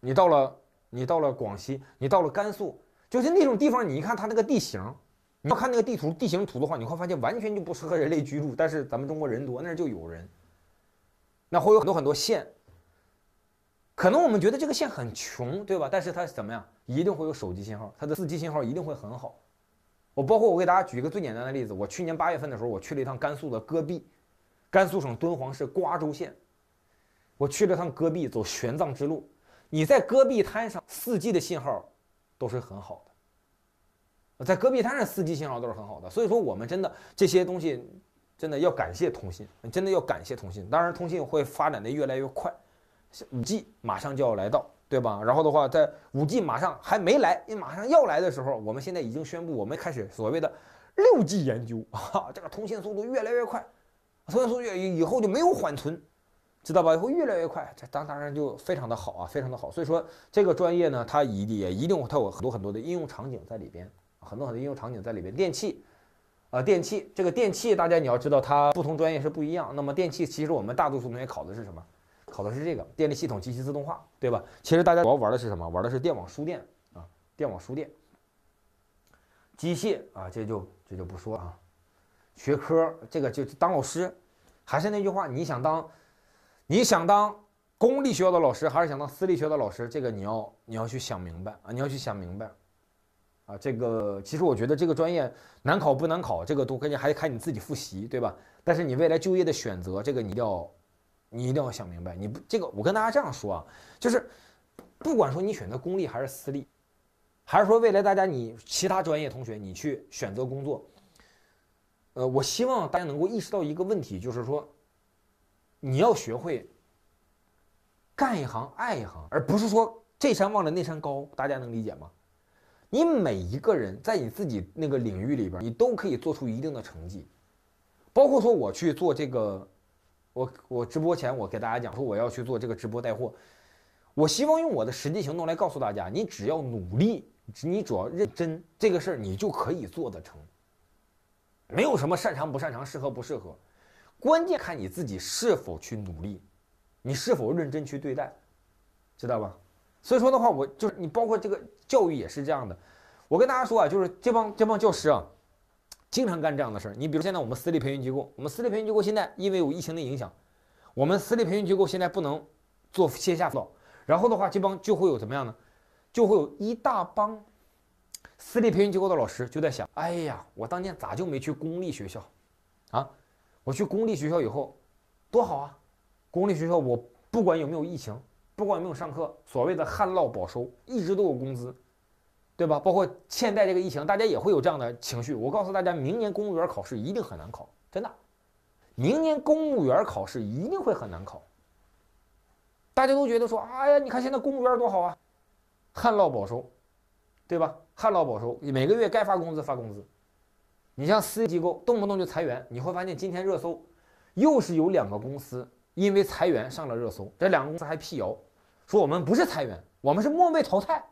你到了你到了广西，你到了甘肃，就是那种地方，你一看它那个地形，你要看那个地图地形图的话，你会发现完全就不适合人类居住。但是咱们中国人多，那就有人，那会有很多很多县。可能我们觉得这个县很穷，对吧？但是它怎么样，一定会有手机信号，它的四 g 信号一定会很好。我包括我给大家举一个最简单的例子，我去年八月份的时候，我去了一趟甘肃的戈壁，甘肃省敦煌市瓜州县，我去了趟戈壁，走玄奘之路。你在戈壁滩上四 g 的信号都是很好的。在戈壁滩上四 g 信号都是很好的。所以说，我们真的这些东西，真的要感谢通信，真的要感谢通信。当然，通信会发展的越来越快。五 G 马上就要来到，对吧？然后的话，在五 G 马上还没来，马上要来的时候，我们现在已经宣布，我们开始所谓的六 G 研究 啊。这个通信速度越来越快，通信速度以后就没有缓存，知道吧？以后越来越快，这当当然就非常的好啊，非常的好。所以说，这个专业呢，它一也一定它有很多很多的应用场景在里边，很多很多应用场景在里边。电器啊，电器，这个电器大家你要知道，它不同专业是不一样。那么电器，其实我们大多数同学考的是什么？考的是这个电力系统及其自动化，对吧？其实大家主要玩的是什么？玩的是电网输电啊，电网输电。机械啊，这就这就不说啊。学科这个就当老师，还是那句话，你想当你想当公立学校的老师，还是想当私立学校的老师？这个你要你要去想明白啊，你要去想明白啊。这个其实我觉得这个专业难考不难考，这个都关键还得看你自己复习，对吧？但是你未来就业的选择，这个你一定要。你一定要想明白，你不这个，我跟大家这样说啊，就是，不管说你选择公立还是私立，还是说未来大家你其他专业同学你去选择工作，呃，我希望大家能够意识到一个问题，就是说，你要学会干一行爱一行，而不是说这山望着那山高，大家能理解吗？你每一个人在你自己那个领域里边，你都可以做出一定的成绩，包括说我去做这个。我我直播前我给大家讲说我要去做这个直播带货，我希望用我的实际行动来告诉大家，你只要努力，你只要认真这个事儿你就可以做得成。没有什么擅长不擅长，适合不适合，关键看你自己是否去努力，你是否认真去对待，知道吧？所以说的话，我就是你，包括这个教育也是这样的。我跟大家说啊，就是这帮这帮教师啊。经常干这样的事儿。你比如现在我们私立培训机构，我们私立培训机构现在因为有疫情的影响，我们私立培训机构现在不能做线下辅导。然后的话，这帮就会有怎么样呢？就会有一大帮私立培训机构的老师就在想：哎呀，我当年咋就没去公立学校啊？我去公立学校以后多好啊！公立学校我不管有没有疫情，不管有没有上课，所谓的旱涝保收，一直都有工资。对吧？包括现在这个疫情，大家也会有这样的情绪。我告诉大家，明年公务员考试一定很难考，真的。明年公务员考试一定会很难考。大家都觉得说，哎呀，你看现在公务员多好啊，旱涝保收，对吧？旱涝保收，每个月该发工资发工资。你像私企机构动不动就裁员，你会发现今天热搜又是有两个公司因为裁员上了热搜，这两个公司还辟谣说我们不是裁员，我们是末位淘汰。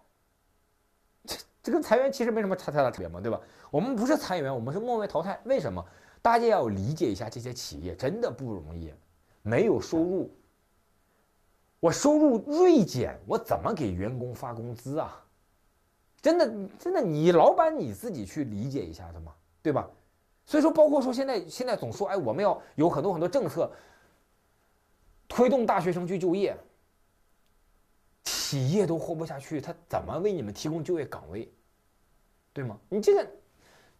这跟裁员其实没什么太太大差别嘛，对吧？我们不是裁员，我们是末位淘汰。为什么？大家要理解一下，这些企业真的不容易，没有收入，我收入锐减，我怎么给员工发工资啊？真的，真的，你老板你自己去理解一下子嘛，对吧？所以说，包括说现在现在总说，哎，我们要有很多很多政策，推动大学生去就业。企业都活不下去，他怎么为你们提供就业岗位，对吗？你这个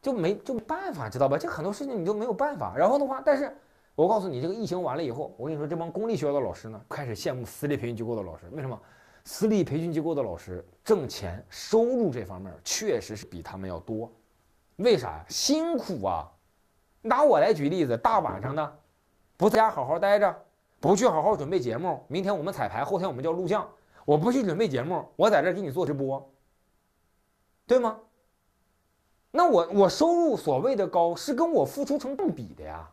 就没就办法，知道吧？这很多事情你都没有办法。然后的话，但是我告诉你，这个疫情完了以后，我跟你说，这帮公立学校的老师呢，开始羡慕私立培训机构的老师。为什么？私立培训机构的老师挣钱、收入这方面确实是比他们要多。为啥？辛苦啊！拿我来举例子，大晚上的不在家好好待着，不去好好准备节目。明天我们彩排，后天我们就要录像。我不去准备节目，我在这给你做直播，对吗？那我我收入所谓的高是跟我付出成正比的呀。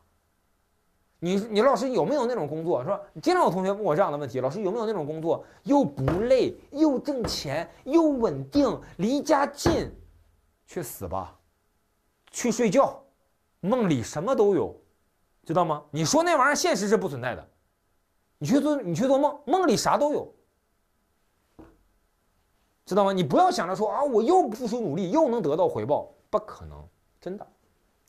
你你老师有没有那种工作？说经常有同学问我这样的问题：老师有没有那种工作又不累又挣钱又稳定离家近？去死吧，去睡觉，梦里什么都有，知道吗？你说那玩意儿现实是不存在的，你去做你去做梦，梦里啥都有。知道吗？你不要想着说啊，我又付出努力，又能得到回报，不可能，真的，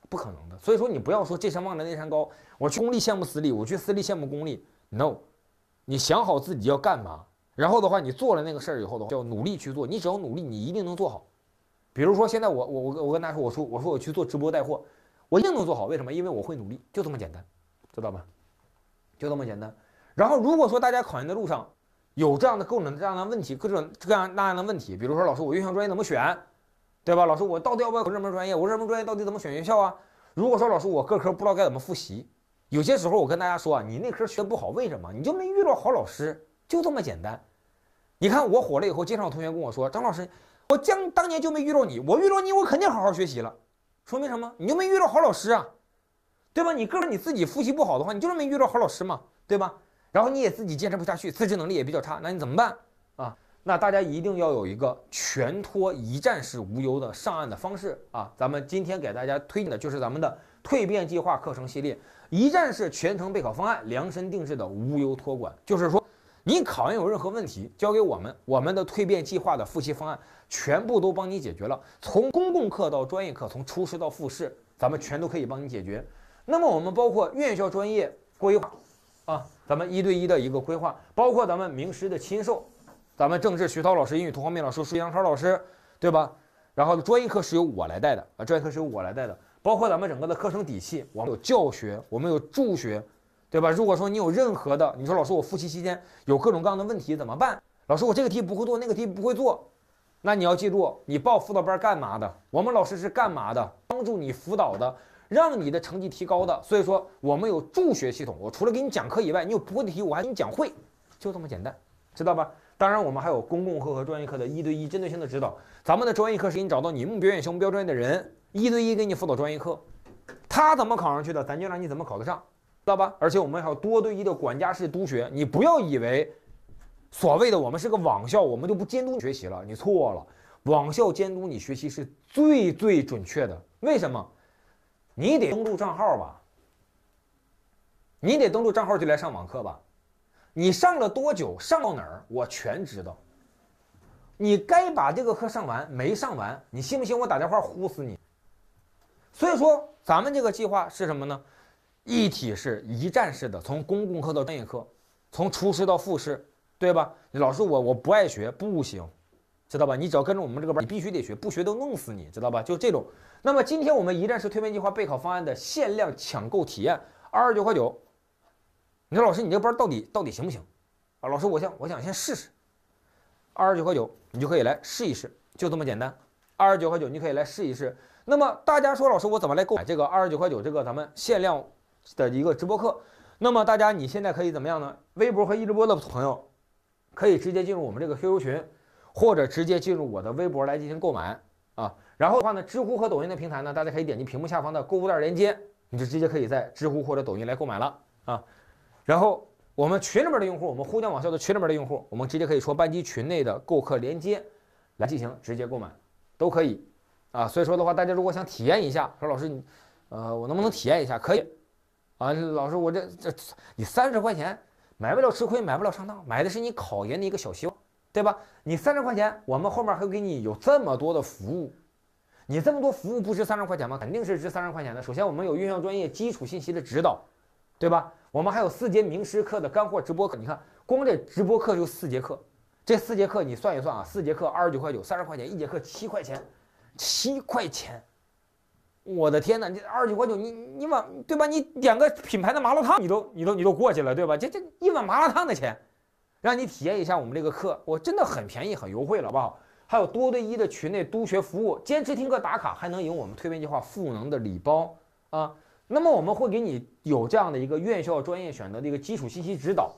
不可能的。所以说你不要说这山望着那山高，我去公立羡慕私立，我去私立羡慕公立，no，你想好自己要干嘛，然后的话，你做了那个事儿以后的话，叫努力去做。你只要努力，你一定能做好。比如说现在我我我我跟家说我说我说我去做直播带货，我一定能做好。为什么？因为我会努力，就这么简单，知道吗？就这么简单。然后如果说大家考研的路上。有这样的各种这样的问题，各种这样那样的问题。比如说，老师，我院校专业怎么选，对吧？老师，我到底要不要考热门专业？我热门专业到底怎么选学校啊？如果说老师，我各科不知道该怎么复习，有些时候我跟大家说啊，你那科学不好，为什么？你就没遇到好老师，就这么简单。你看我火了以后，经常有同学跟我说，张老师，我将当年就没遇到你，我遇到你，我肯定好好学习了。说明什么？你就没遇到好老师啊，对吧？你各人你自己复习不好的话，你就没遇到好老师嘛，对吧？然后你也自己坚持不下去，自制能力也比较差，那你怎么办啊？那大家一定要有一个全托一站式无忧的上岸的方式啊！咱们今天给大家推荐的就是咱们的蜕变计划课程系列，一站式全程备考方案，量身定制的无忧托管。就是说，你考研有任何问题，交给我们，我们的蜕变计划的复习方案全部都帮你解决了。从公共课到专业课，从初试到复试，咱们全都可以帮你解决。那么我们包括院校专业规划，啊。咱们一对一的一个规划，包括咱们名师的亲授，咱们政治徐涛老师、英语屠光敏老师、数学杨超老师，对吧？然后专业课是由我来带的啊，专业课是由我来带的。包括咱们整个的课程体系，我们有教学，我们有助学，对吧？如果说你有任何的，你说老师我复习期间有各种各样的问题怎么办？老师我这个题不会做，那个题不会做，那你要记住，你报辅导班干嘛的？我们老师是干嘛的？帮助你辅导的。让你的成绩提高的，所以说我们有助学系统。我除了给你讲课以外，你有不会的题，我还给你讲会，就这么简单，知道吧？当然，我们还有公共课和专业课的一对一针对性的指导。咱们的专业课是你找到你目标院校目标专业的人，一对一给你辅导专业课。他怎么考上去的，咱就让你怎么考得上，知道吧？而且我们还有多对一的管家式督学。你不要以为所谓的我们是个网校，我们就不监督学习了，你错了。网校监督你学习是最最准确的，为什么？你得登录账号吧，你得登录账号就来上网课吧，你上了多久，上到哪儿，我全知道。你该把这个课上完，没上完，你信不信我打电话呼死你？所以说，咱们这个计划是什么呢？一体式、一站式的，从公共课到专业课，从初试到复试，对吧？老师，我我不爱学，不行，知道吧？你只要跟着我们这个班，你必须得学，不学都弄死你知道吧？就这种。那么今天我们一站式蜕变计划备考方案的限量抢购体验，二十九块九。你说老师，你这班到底到底行不行啊？老师，我想我想先试试，二十九块九，你就可以来试一试，就这么简单，二十九块九，你可以来试一试。那么大家说，老师我怎么来购买这个二十九块九这个咱们限量的一个直播课？那么大家你现在可以怎么样呢？微博和一直播的朋友可以直接进入我们这个 QQ 群，或者直接进入我的微博来进行购买啊。然后的话呢，知乎和抖音的平台呢，大家可以点击屏幕下方的购物袋连接，你就直接可以在知乎或者抖音来购买了啊。然后我们群里面的用户，我们互联网校的群里面的用户，我们直接可以说班级群内的购课连接来进行直接购买，都可以啊。所以说的话，大家如果想体验一下，说老师你，呃，我能不能体验一下？可以啊，老师我这这你三十块钱买不了吃亏，买不了上当，买的是你考研的一个小希望，对吧？你三十块钱，我们后面会给你有这么多的服务。你这么多服务不值三十块钱吗？肯定是值三十块钱的。首先我们有院校专业基础信息的指导，对吧？我们还有四节名师课的干货直播课，你看光这直播课就四节课，这四节课你算一算啊，四节课二十九块九，三十块钱一节课七块钱，七块钱，我的天哪，这二十九块九，你你往对吧？你点个品牌的麻辣烫，你都你都你都过去了，对吧？这这一碗麻辣烫的钱，让你体验一下我们这个课，我真的很便宜，很优惠了，好不好？还有多对一的群内督学服务，坚持听课打卡还能赢我们蜕变计划赋能的礼包啊！那么我们会给你有这样的一个院校专业选择的一个基础信息指导，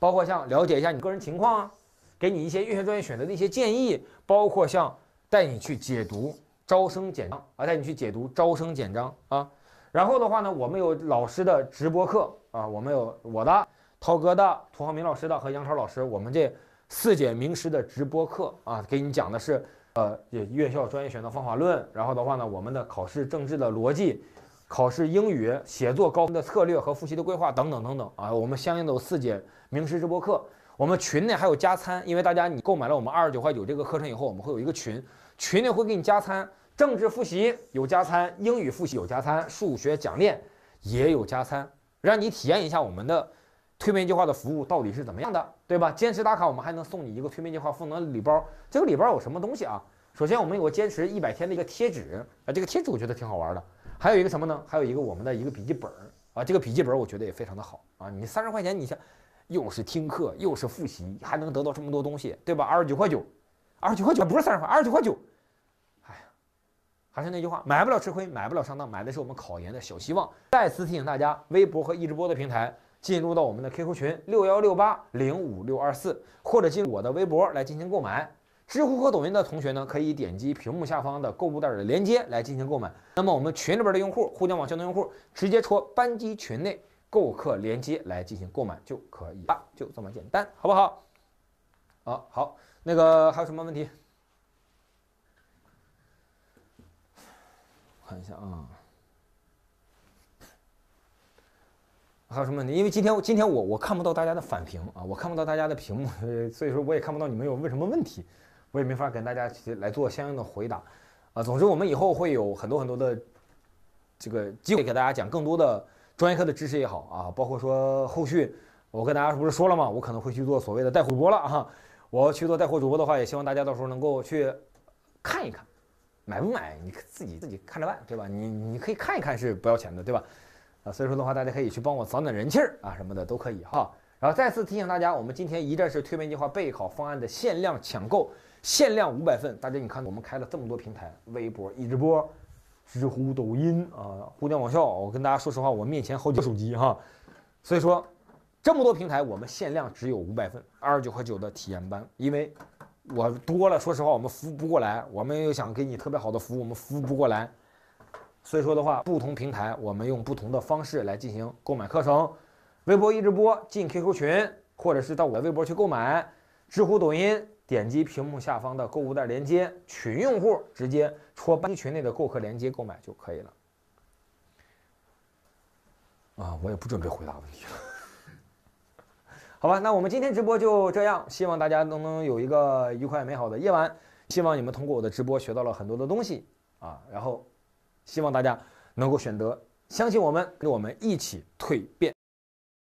包括像了解一下你个人情况啊，给你一些院校专业选择的一些建议，包括像带你去解读招生简章啊，带你去解读招生简章啊。然后的话呢，我们有老师的直播课啊，我们有我的涛哥的、涂浩明老师的和杨超老师，我们这。四节名师的直播课啊，给你讲的是，呃，院校专业选择方法论，然后的话呢，我们的考试政治的逻辑，考试英语写作高分的策略和复习的规划等等等等啊，我们相应的有四节名师直播课，我们群内还有加餐，因为大家你购买了我们二十九块九这个课程以后，我们会有一个群，群内会给你加餐，政治复习有加餐，英语复习有加餐，数学讲练也有加餐，让你体验一下我们的。推免计划的服务到底是怎么样的，对吧？坚持打卡，我们还能送你一个推免计划赋能礼包。这个礼包有什么东西啊？首先，我们有个坚持一百天的一个贴纸啊，这个贴纸我觉得挺好玩的。还有一个什么呢？还有一个我们的一个笔记本啊，这个笔记本我觉得也非常的好啊。你三十块钱，你想，又是听课，又是复习，还能得到这么多东西，对吧？二十九块九，二十九块九不是三十块，二十九块九。哎呀，还是那句话，买不了吃亏，买不了上当，买的是我们考研的小希望。再次提醒大家，微博和易直播的平台。进入到我们的 QQ 群六幺六八零五六二四，或者进我的微博来进行购买。知乎和抖音的同学呢，可以点击屏幕下方的购物袋的链接来进行购买。那么我们群里边的用户，互联网相内用户，直接戳班级群内购课链接来进行购买就可以了，就这么简单，好不好？啊，好，那个还有什么问题？看一下啊。还有什么问题？因为今天，今天我我看不到大家的反屏啊，我看不到大家的屏幕，所以说我也看不到你们有问什么问题，我也没法跟大家来做相应的回答，啊，总之我们以后会有很多很多的这个机会给大家讲更多的专业课的知识也好啊，包括说后续我跟大家不是说了吗？我可能会去做所谓的带主播了啊，我要去做带货主播的话，也希望大家到时候能够去看一看，买不买你自己自己看着办，对吧？你你可以看一看是不要钱的，对吧？啊，所以说的话，大家可以去帮我攒攒人气儿啊，什么的都可以哈。然后再次提醒大家，我们今天一站式推门计划备考方案的限量抢购，限量五百份。大家你看，我们开了这么多平台，微博、一直播、知乎、抖音啊，互联网校。我跟大家说实话，我面前好几个手机哈。所以说，这么多平台，我们限量只有五百份，二十九块九的体验班。因为，我多了，说实话，我们服务不过来。我们又想给你特别好的服务，我们服务不过来。所以说的话，不同平台我们用不同的方式来进行购买课程。微博一直播进 QQ 群，或者是到我的微博去购买；，知乎、抖音点击屏幕下方的购物袋链接；群用户直接戳班级群内的购课链接购买就可以了。啊，我也不准备回答问题了。好吧，那我们今天直播就这样，希望大家都能有一个愉快美好的夜晚。希望你们通过我的直播学到了很多的东西啊，然后。希望大家能够选择相信我们，跟我们一起蜕变。